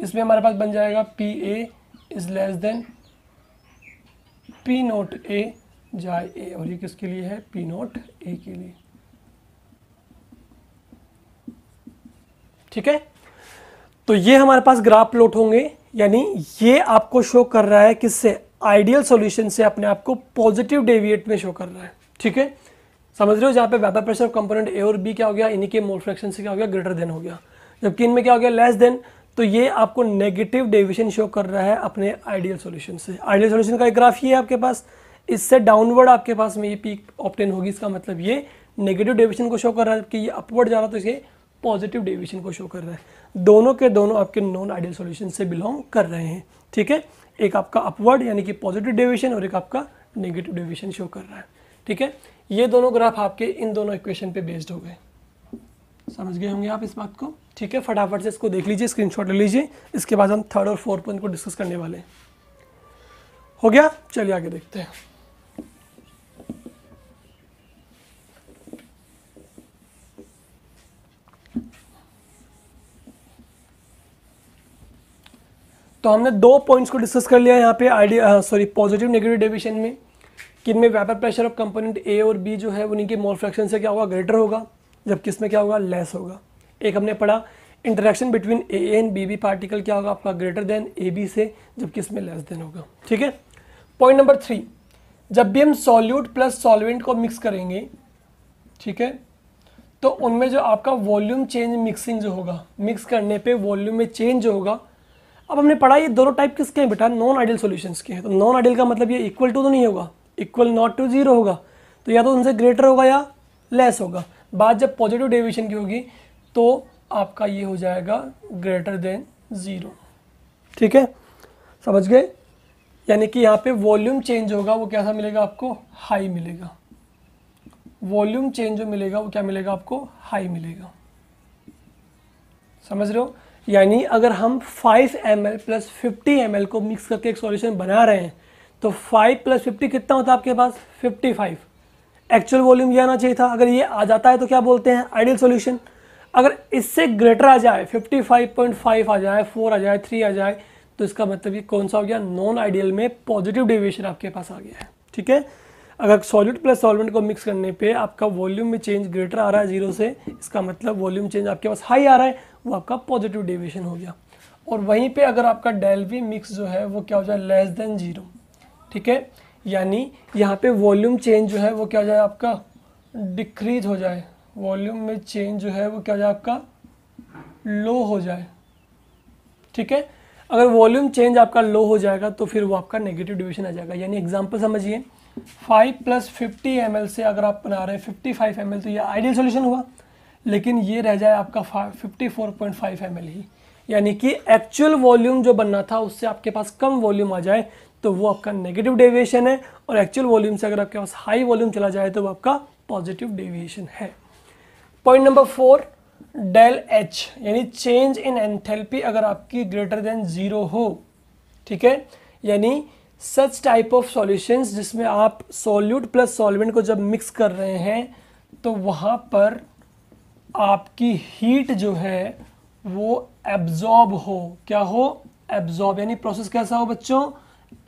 इसमें हमारे पास बन जाएगा P A is less than P naught A जाए ए और ये किसके लिए है पी नॉट ए के लिए ठीक है तो ये हमारे पास ग्राफ प्लॉट होंगे यानी ये आपको शो कर रहा है किससे आइडियल सॉल्यूशन से अपने आप को पॉजिटिव डेविएट में शो कर रहा है ठीक है समझ रहे हो जहाँ पे वेपर प्रेशर कंपोनेंट ए और बी क्या हो गया इन्हीं के मोल फ्रैक्शन से क्या हो गया ग्रेटर देन हो गया जबकि इनमें क्या हो गया लेस देन तो ये आपको नेगेटिव डेविएशन शो कर रहा है अपने आइडियल सॉल्यूशन से आइडियल सॉल्यूशन का एक ग्राफ ये है आपके पास इससे डाउनवर्ड आपके पास में ये पीक ऑप्टेन होगी इसका मतलब ये नेगेटिव डेविएशन को शो कर रहा है कि ये अपवर्ड जा रहा तो इसे पॉजिटिव डेविएशन को शो कर रहा है दोनों के दोनों आपके नॉन आइडियल सॉल्यूशन से बिलोंग कर रहे हैं ठीक है एक आपका अपवर्ड यानी कि पॉजिटिव डेविएशन और एक आपका नेगेटिव डेविएशन शो कर रहा है ठीक है ये दोनों ग्राफ आपके इन दोनों इक्वेशन पे बेस्ड हो गए समझ गए होंगे आप इस बात को ठीक है फटाफट से इसको देख लीजिए स्क्रीनशॉट ले लीजिए इसके बाद हम थर्ड और फोर्थ पॉइंट को डिस्कस करने वाले हैं हो गया चलिए आगे देखते हैं तो हमने दो पॉइंट्स को डिस्कस कर लिया यहाँ पे idea sorry positive negative deviation में कि इनमें vapour pressure of component A और बी जो है उन्हीं के मोल फ्रैक्शन से क्या होगा ग्रेटर होगा जबकि इसमें क्या होगा लेस होगा एक हमने पढ़ा interaction between A and B B particle क्या होगा आपका ग्रेटर देन ए बी से जबकि इसमें लेस देन होगा ठीक है पॉइंट नंबर थ्री जब भी हम सॉल्यूट प्लस सॉल्वेंट को मिक्स करेंगे ठीक है तो उनमें जो आपका वॉल्यूम चेंज मिक्सिंग जो होगा मिक्स करने पे वॉल्यूम में चेंज जो होगा अब हमने पढ़ा ये दोनों टाइप किसके हैं बेटा नॉन आइडियल सॉल्यूशंस के हैं तो नॉन आइडियल का मतलब ये इक्वल टू तो नहीं होगा इक्वल नॉट टू जीरो होगा तो या तो उनसे ग्रेटर होगा या लेस होगा बात जब पॉजिटिव डेविएशन की होगी तो आपका ये हो जाएगा ग्रेटर देन ज़ीरो ठीक है समझ गए यानी कि यहाँ पे वॉल्यूम चेंज होगा वो कैसा मिलेगा आपको हाई मिलेगा वॉल्यूम चेंज जो मिलेगा वो क्या मिलेगा आपको हाई मिलेगा समझ रहे हो यानी अगर हम 5 M L plus fifty M L को मिक्स करके एक सॉल्यूशन बना रहे हैं तो फाइव प्लस फिफ्टी कितना होता है आपके पास फिफ्टी फाइव एक्चुअल वॉल्यूम ये आना चाहिए था अगर ये आ जाता है तो क्या बोलते हैं आइडियल सोल्यूशन अगर इससे ग्रेटर आ जाए 55.5 आ जाए 4 आ जाए 3 आ जाए तो इसका मतलब ये कौन सा हो गया नॉन आइडियल में पॉजिटिव डिविएशन आपके पास आ गया है ठीक है अगर सॉलिड प्लस सॉल्वेंट को मिक्स करने पे आपका वॉल्यूम में चेंज ग्रेटर आ रहा है जीरो से इसका मतलब वॉल्यूम चेंज आपके पास हाई आ रहा है वो आपका पॉजिटिव डिविएशन हो गया और वहीं पे अगर आपका डेल्वी मिक्स जो है वो क्या हो जाए लेस देन जीरो ठीक है यानी यहाँ पे वॉल्यूम चेंज जो है वो क्या हो जाए आपका डिक्रीज हो जाए वॉल्यूम में चेंज जो है वो क्या हो जाए आपका लो हो जाए ठीक है अगर वॉल्यूम चेंज आपका लो हो जाएगा तो फिर वो आपका नेगेटिव डिविशन आ जाएगा यानी एग्जांपल समझिए 5 प्लस फिफ्टी एम से अगर आप बना रहे हैं फिफ्टी फाइव एम तो ये आइडियल सोल्यूशन हुआ लेकिन ये रह जाए आपका fifty four point five M ही यानी कि एक्चुअल वॉल्यूम जो बनना था उससे आपके पास कम वॉल्यूम आ जाए तो वो आपका नेगेटिव डेविएशन है और एक्चुअल वॉल्यूम से अगर आपके पास हाई वॉल्यूम चला जाए तो वो आपका पॉजिटिव डेविएशन है point number four del H यानी चेंज इन एंथेल्पी अगर आपकी ग्रेटर देन ज़ीरो हो ठीक है यानी सच टाइप ऑफ सॉल्यूशन जिसमें आप सॉल्यूट प्लस सॉल्वेंट को जब मिक्स कर रहे हैं तो वहाँ पर आपकी हीट जो है वो एब्जॉर्ब हो क्या हो एब्जॉर्ब यानी प्रोसेस कैसा हो बच्चों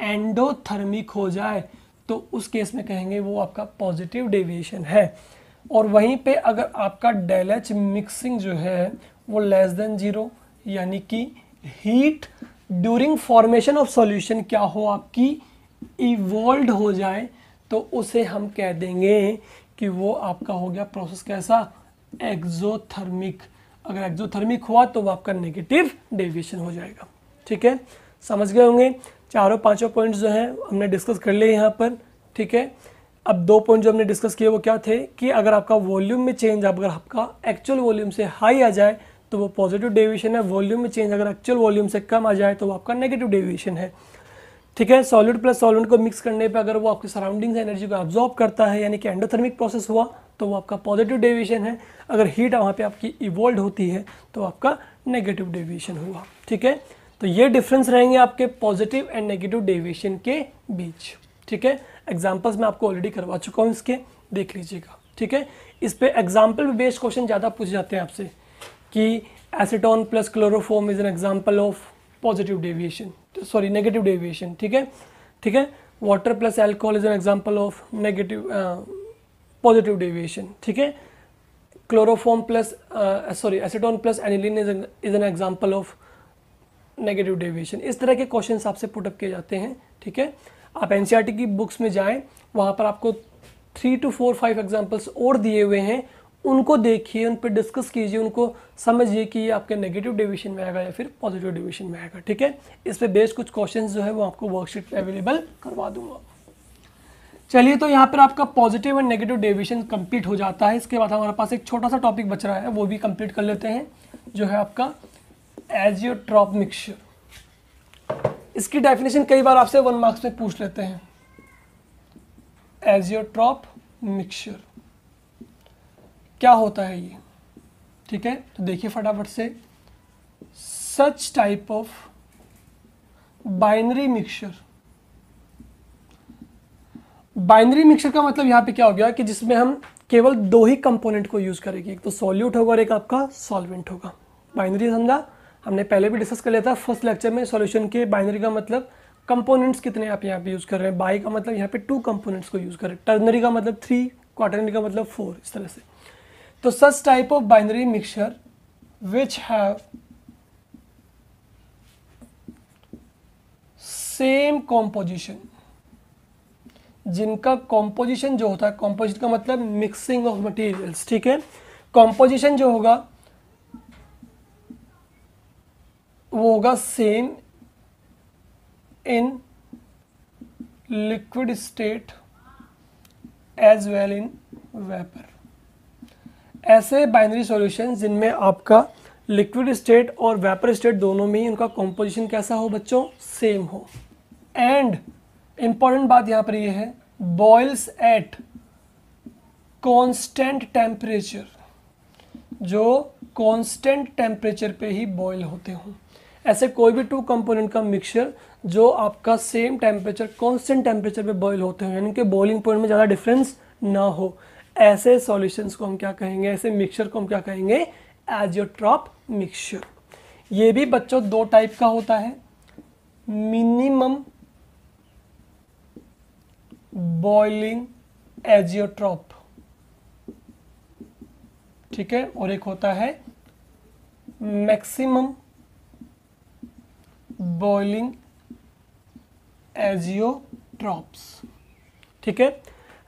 एंडोथर्मिक हो जाए तो उस केस में कहेंगे वो आपका पॉजिटिव डेविएशन है और वहीं पे अगर आपका डेलेच मिक्सिंग जो है वो लेस देन ज़ीरो यानी कि heat during formation of solution क्या हो आपकी इवॉल्व हो जाए तो उसे हम कह देंगे कि वो आपका हो गया प्रोसेस कैसा एक्जोथर्मिक अगर एक्जोथर्मिक हुआ तो वह आपका नेगेटिव डेविएशन हो जाएगा ठीक है समझ गए होंगे चारों पांचों पॉइंट्स जो हैं हमने डिस्कस कर लिए यहाँ पर ठीक है अब दो पॉइंट जो हमने डिस्कस किए वो क्या थे कि अगर आपका वॉल्यूम में चेंज अगर आपका एक्चुअल वॉल्यूम से हाई आ जाए तो वो पॉजिटिव डेविएशन है वॉल्यूम में चेंज अगर एक्चुअल वॉल्यूम से कम आ जाए तो वो आपका नेगेटिव डेविएशन है ठीक है सॉलिड प्लस सॉलिड को मिक्स करने पर अगर वो आपके सराउंडिंग एनर्जी को एब्जॉर्ब करता है यानी कि एंडोथर्मिक प्रोसेस हुआ तो वो आपका पॉजिटिव डेविएशन है अगर हीट वहाँ पे आपकी इवॉल्व होती है तो आपका नेगेटिव डेविएशन हुआ ठीक है तो ये डिफरेंस रहेंगे आपके पॉजिटिव एंड नेगेटिव डेविएशन के बीच ठीक है एग्जाम्पल्स मैं आपको ऑलरेडी करवा चुका हूँ इसके देख लीजिएगा ठीक है इस पर एग्जाम्पल बेस्ड क्वेश्चन ज़्यादा पूछे जाते हैं आपसे कि acetone plus chloroform is an example of positive deviation sorry negative deviation ठीक है ठीक है water plus alcohol is an example of negative positive deviation ठीक है chloroform plus sorry acetone plus aniline is an example of negative deviation इस तरह के question आपसे पुटअप किए जाते हैं ठीक है आप एन e की बुक्स में जाएँ वहाँ पर आपको three two four five examples और दिए हुए हैं उनको देखिए उन पर डिस्कस कीजिए उनको समझिए कि ये आपके नेगेटिव डिवीजन में आएगा या फिर पॉजिटिव डिवीजन में आएगा ठीक है इस पर बेस्ड कुछ क्वेश्चंस जो है वो आपको वर्कशीट अवेलेबल करवा दूंगा चलिए तो यहाँ पर आपका positive and negative deviation complete हो जाता है इसके बाद हमारे पास एक छोटा सा टॉपिक बच रहा है वो भी कंप्लीट कर लेते हैं जो है आपका एजियोट्रॉप मिक्सचर इसकी डेफिनेशन कई बार आपसे वन मार्क्स में पूछ लेते हैं एजियोट्रॉप मिक्सचर क्या होता है ये ठीक है तो देखिए फटाफट से such type of binary mixture binary mixer का मतलब यहाँ पे क्या हो गया कि जिसमें हम केवल दो ही कंपोनेंट को यूज़ करेंगे एक तो सॉल्यूट होगा और एक आपका सॉल्वेंट होगा बाइनरी समझा हमने पहले भी डिस्कस कर लिया था फर्स्ट लेक्चर में सॉल्यूशन के बाइनरी का मतलब कंपोनेंट्स कितने आप यहाँ पे यूज़ कर रहे हैं बाई का मतलब यहाँ पे टू कंपोनेंट्स को यूज़ कर रहे हैं टर्नरी का मतलब थ्री क्वाटरनरी का मतलब फोर इस तरह से तो such type of binary mixer which have same composition जिनका कॉम्पोजिशन जो होता है कॉम्पोजिट का मतलब मिक्सिंग ऑफ मटेरियल्स ठीक है कॉम्पोजिशन जो होगा वो होगा same in liquid state as well in vapour ऐसे बाइनरी सॉल्यूशन जिनमें आपका लिक्विड स्टेट और वेपर स्टेट दोनों में ही उनका कॉम्पोजिशन कैसा हो बच्चों सेम हो एंड इम्पॉर्टेंट बात यहाँ पर यह है बॉयल्स एट कांस्टेंट टेम्परेचर जो कांस्टेंट टेम्परेचर पे ही बॉयल होते हों ऐसे कोई भी टू कंपोनेंट का मिक्सचर जो आपका सेम टेम्परेचर कांस्टेंट टेम्परेचर पे बॉयल होते हैं यानी कि बॉइलिंग पॉइंट में ज़्यादा डिफरेंस ना हो ऐसे सॉल्यूशंस को हम क्या कहेंगे ऐसे मिक्सचर को हम क्या कहेंगे एजियोट्रॉप मिक्सचर ये भी बच्चों दो टाइप का होता है मिनिमम बॉइलिंग एजियोट्रॉप ठीक है और एक होता है मैक्सिमम बॉइलिंग एजियोट्रॉप्स ठीक है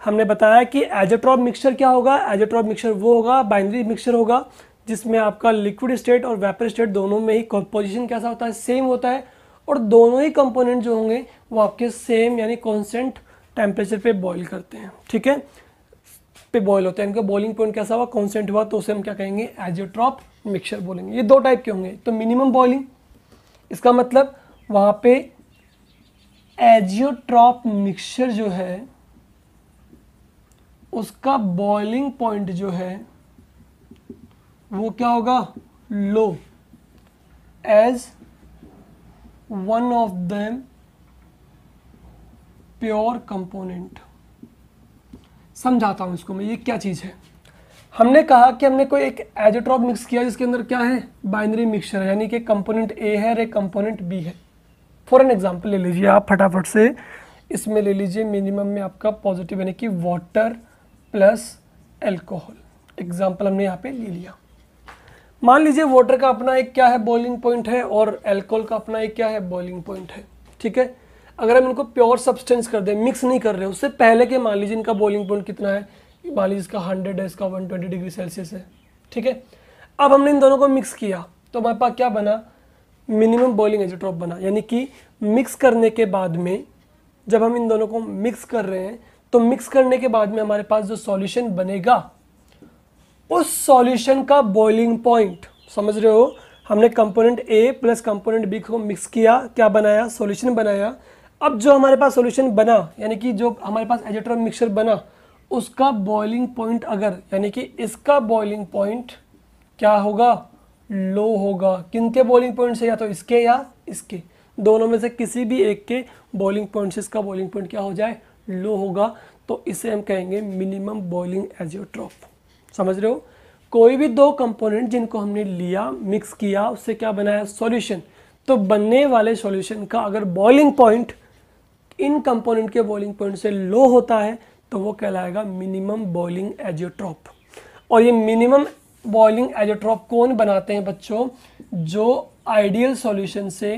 हमने बताया कि एजोट्रॉप मिक्सचर क्या होगा एजोट्रॉप मिक्सचर वो होगा बाइनरी मिक्सचर होगा जिसमें आपका लिक्विड स्टेट और वेपर स्टेट दोनों में ही कंपोजिशन कैसा होता है सेम होता है और दोनों ही कंपोनेंट जो होंगे वो आपके सेम यानी कॉन्सेंट टेम्परेचर पे बॉईल करते हैं ठीक है पे बॉयल होते हैं इनका बॉइलिंग पॉइंट कैसा हुआ कॉन्सेंट हुआ तो उसे हम क्या कहेंगे एजोट्रॉप मिक्सचर बोलेंगे ये दो टाइप के होंगे तो मिनिमम बॉइलिंग इसका मतलब वहाँ पे एजियोट्रॉप मिक्सचर जो है उसका बॉइलिंग पॉइंट जो है वो क्या होगा लो as one of them pure component समझाता हूं इसको मैं ये क्या चीज़ है हमने कहा कि हमने कोई एक एजोट्रॉप मिक्स किया जिसके अंदर क्या है बाइनरी मिक्सचर है यानी कि कंपोनेंट ए है और एक कंपोनेंट बी है फॉर एन एग्जाम्पल ले लीजिए आप फटाफट से इसमें ले लीजिए मिनिमम में आपका पॉजिटिव यानी कि वाटर प्लस एल्कोहल एग्जाम्पल हमने यहाँ पे ले लिया मान लीजिए वाटर का अपना एक क्या है बॉइलिंग पॉइंट है और एल्कोहल का अपना एक क्या है बॉइलिंग पॉइंट है ठीक है अगर हम इनको प्योर सब्सटेंस कर दें मिक्स नहीं कर रहे उससे पहले के मान लीजिए इनका बॉइलिंग पॉइंट कितना है मान लीजिए इसका हंड्रेड है इसका वन ट्वेंटी डिग्री सेल्सियस है ठीक है अब हमने इन दोनों को मिक्स किया तो हमारे पास क्या बना मिनिमम बॉइलिंग एजोट्रॉप बना यानी कि मिक्स करने के बाद में जब हम इन दोनों को मिक्स कर रहे हैं तो मिक्स करने के बाद में हमारे पास जो सॉल्यूशन बनेगा उस सॉल्यूशन का बॉइलिंग पॉइंट समझ रहे हो हमने component A plus component B को मिक्स किया क्या बनाया सॉल्यूशन बनाया अब जो हमारे पास सोल्यूशन बना यानी कि जो हमारे पास एजेटर मिक्सर बना उसका बॉइलिंग पॉइंट अगर यानी कि इसका बॉइलिंग पॉइंट क्या होगा लो होगा किन के बॉइलिंग पॉइंट से या तो इसके या इसके दोनों में से किसी भी एक के बॉइलिंग पॉइंट से इसका बॉइलिंग पॉइंट क्या हो जाए लो होगा तो इसे हम कहेंगे मिनिमम बॉइलिंग एजियोट्रॉफ समझ रहे हो कोई भी दो कंपोनेंट जिनको हमने लिया मिक्स किया उससे क्या बनाया सॉल्यूशन तो बनने वाले सॉल्यूशन का अगर बॉइलिंग पॉइंट इन कंपोनेंट के बॉइलिंग पॉइंट से लो होता है तो वो कहलाएगा मिनिमम बॉइलिंग एजियोट्रॉप और ये मिनिमम बॉइलिंग एजियोट्रॉप कौन बनाते हैं बच्चों जो आइडियल सॉल्यूशन से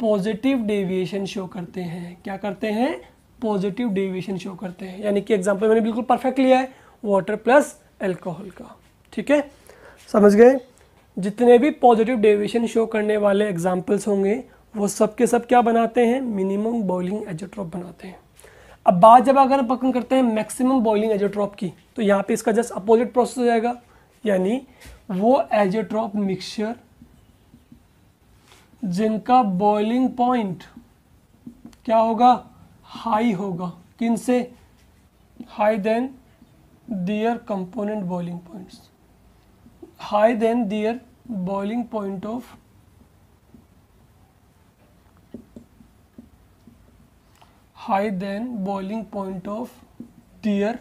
पॉजिटिव डेविएशन शो करते हैं क्या करते हैं पॉजिटिव डेविएशन शो करते हैं यानी कि एग्जाम्पल मैंने बिल्कुल परफेक्ट लिया है वाटर प्लस एल्कोहल का ठीक है समझ गए जितने भी पॉजिटिव डेविएशन शो करने वाले एग्जाम्पल्स होंगे वो सब के सब क्या बनाते हैं मिनिमम बॉइलिंग एजोट्रॉप बनाते हैं अब बात जब अगर पकड़ करते हैं मैक्सिमम बॉइलिंग एजोट्रॉप की तो यहाँ पे इसका जस्ट अपोजिट प्रोसेस हो जाएगा यानी वो एजोट्रॉप मिक्सचर जिनका बॉइलिंग पॉइंट क्या होगा हाई होगा किन से high than their component boiling points high than their boiling point of high than boiling point of tear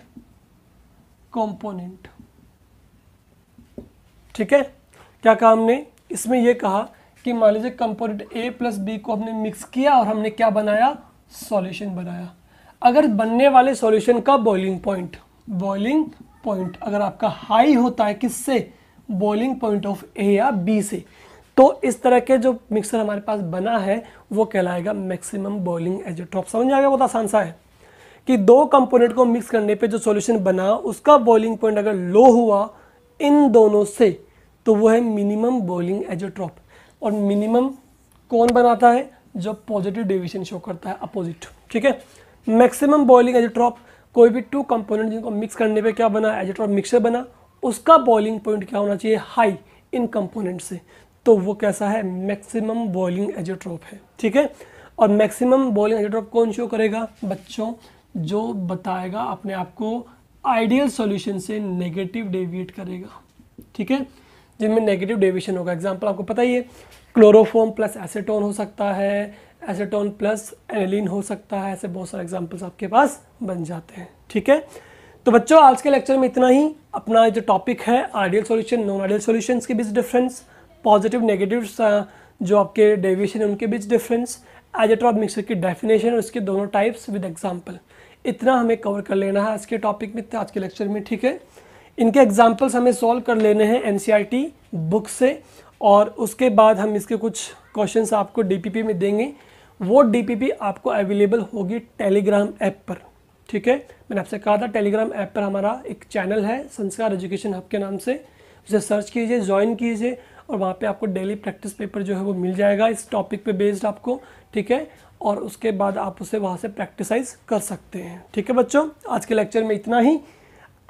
component ठीक है क्या कहा हमने इसमें यह कहा कि मान लीजिए कंपोनेंट ए प्लस बी को हमने मिक्स किया और हमने क्या बनाया सॉल्यूशन बनाया अगर बनने वाले सॉल्यूशन का बॉइलिंग पॉइंट बॉइलिंग पॉइंट अगर आपका हाई होता है किससे बॉइलिंग पॉइंट ऑफ ए या बी से तो इस तरह के जो मिक्सर हमारे पास बना है वो कहलाएगा मैक्सिमम बॉइलिंग एजोटॉप समझ में आ गया बहुत आसान सा है कि दो कंपोनेंट को मिक्स करने पे जो सॉल्यूशन बना उसका बॉइलिंग पॉइंट अगर लो हुआ इन दोनों से तो वो है मिनिमम बॉइलिंग एजोट्रॉप और मिनिमम कौन बनाता है जो पॉजिटिव डिविजन शो करता है अपोजिट ठीक है मैक्सिमम बॉइलिंग एजोट्रॉप कोई भी टू कंपोनेंट जिनको मिक्स करने पे क्या बना एजोट्रॉप मिक्सर बना उसका बॉइलिंग पॉइंट क्या होना चाहिए हाई इन कंपोनेंट से तो वो कैसा है मैक्सिमम बॉइलिंग एजोट्रोप है ठीक है और मैक्सिमम बॉइलिंग एजोट्रोप कौन शो करेगा बच्चों जो बताएगा अपने आप को आइडियल सॉल्यूशन से नेगेटिव डेविएट करेगा ठीक है जिनमें नेगेटिव डेविएशन होगा एग्जांपल आपको पता ही है क्लोरोफॉर्म प्लस एसेटोन हो सकता है एसेटोन प्लस एनिलीन हो सकता है ऐसे बहुत सारे एग्जाम्पल्स आपके पास बन जाते हैं ठीक है तो बच्चों आज के लेक्चर में इतना ही अपना जो टॉपिक है ideal solution non ideal solutions के बीच डिफरेंस पॉजिटिव नेगेटिव जो आपके डेविएशन है उनके बीच डिफरेंस एजेट्रॉप मिक्सर की डेफिनेशन और इसके दोनों टाइप्स विद एग्जाम्पल इतना हमें कवर कर लेना है आज के टॉपिक में आज के लेक्चर में ठीक है इनके एग्जाम्पल्स हमें सॉल्व कर लेने हैं एन बुक e से और उसके बाद हम इसके कुछ क्वेश्चन आपको डी में देंगे वो डी आपको अवेलेबल होगी टेलीग्राम ऐप पर ठीक है मैंने आपसे कहा था टेलीग्राम ऐप पर हमारा एक चैनल है संस्कार एजुकेशन हब के नाम से उसे सर्च कीजिए ज्वाइन कीजिए और वहाँ पे आपको डेली प्रैक्टिस पेपर जो है वो मिल जाएगा इस टॉपिक पे बेस्ड आपको ठीक है और उसके बाद आप उसे वहाँ से प्रैक्टिसाइज कर सकते हैं ठीक है बच्चों आज के लेक्चर में इतना ही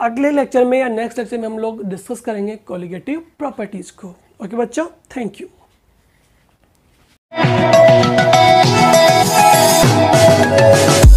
अगले लेक्चर में या नेक्स्ट लेक्चर में हम लोग डिस्कस करेंगे कॉलिगेटिव प्रॉपर्टीज़ को ओके बच्चों थैंक यू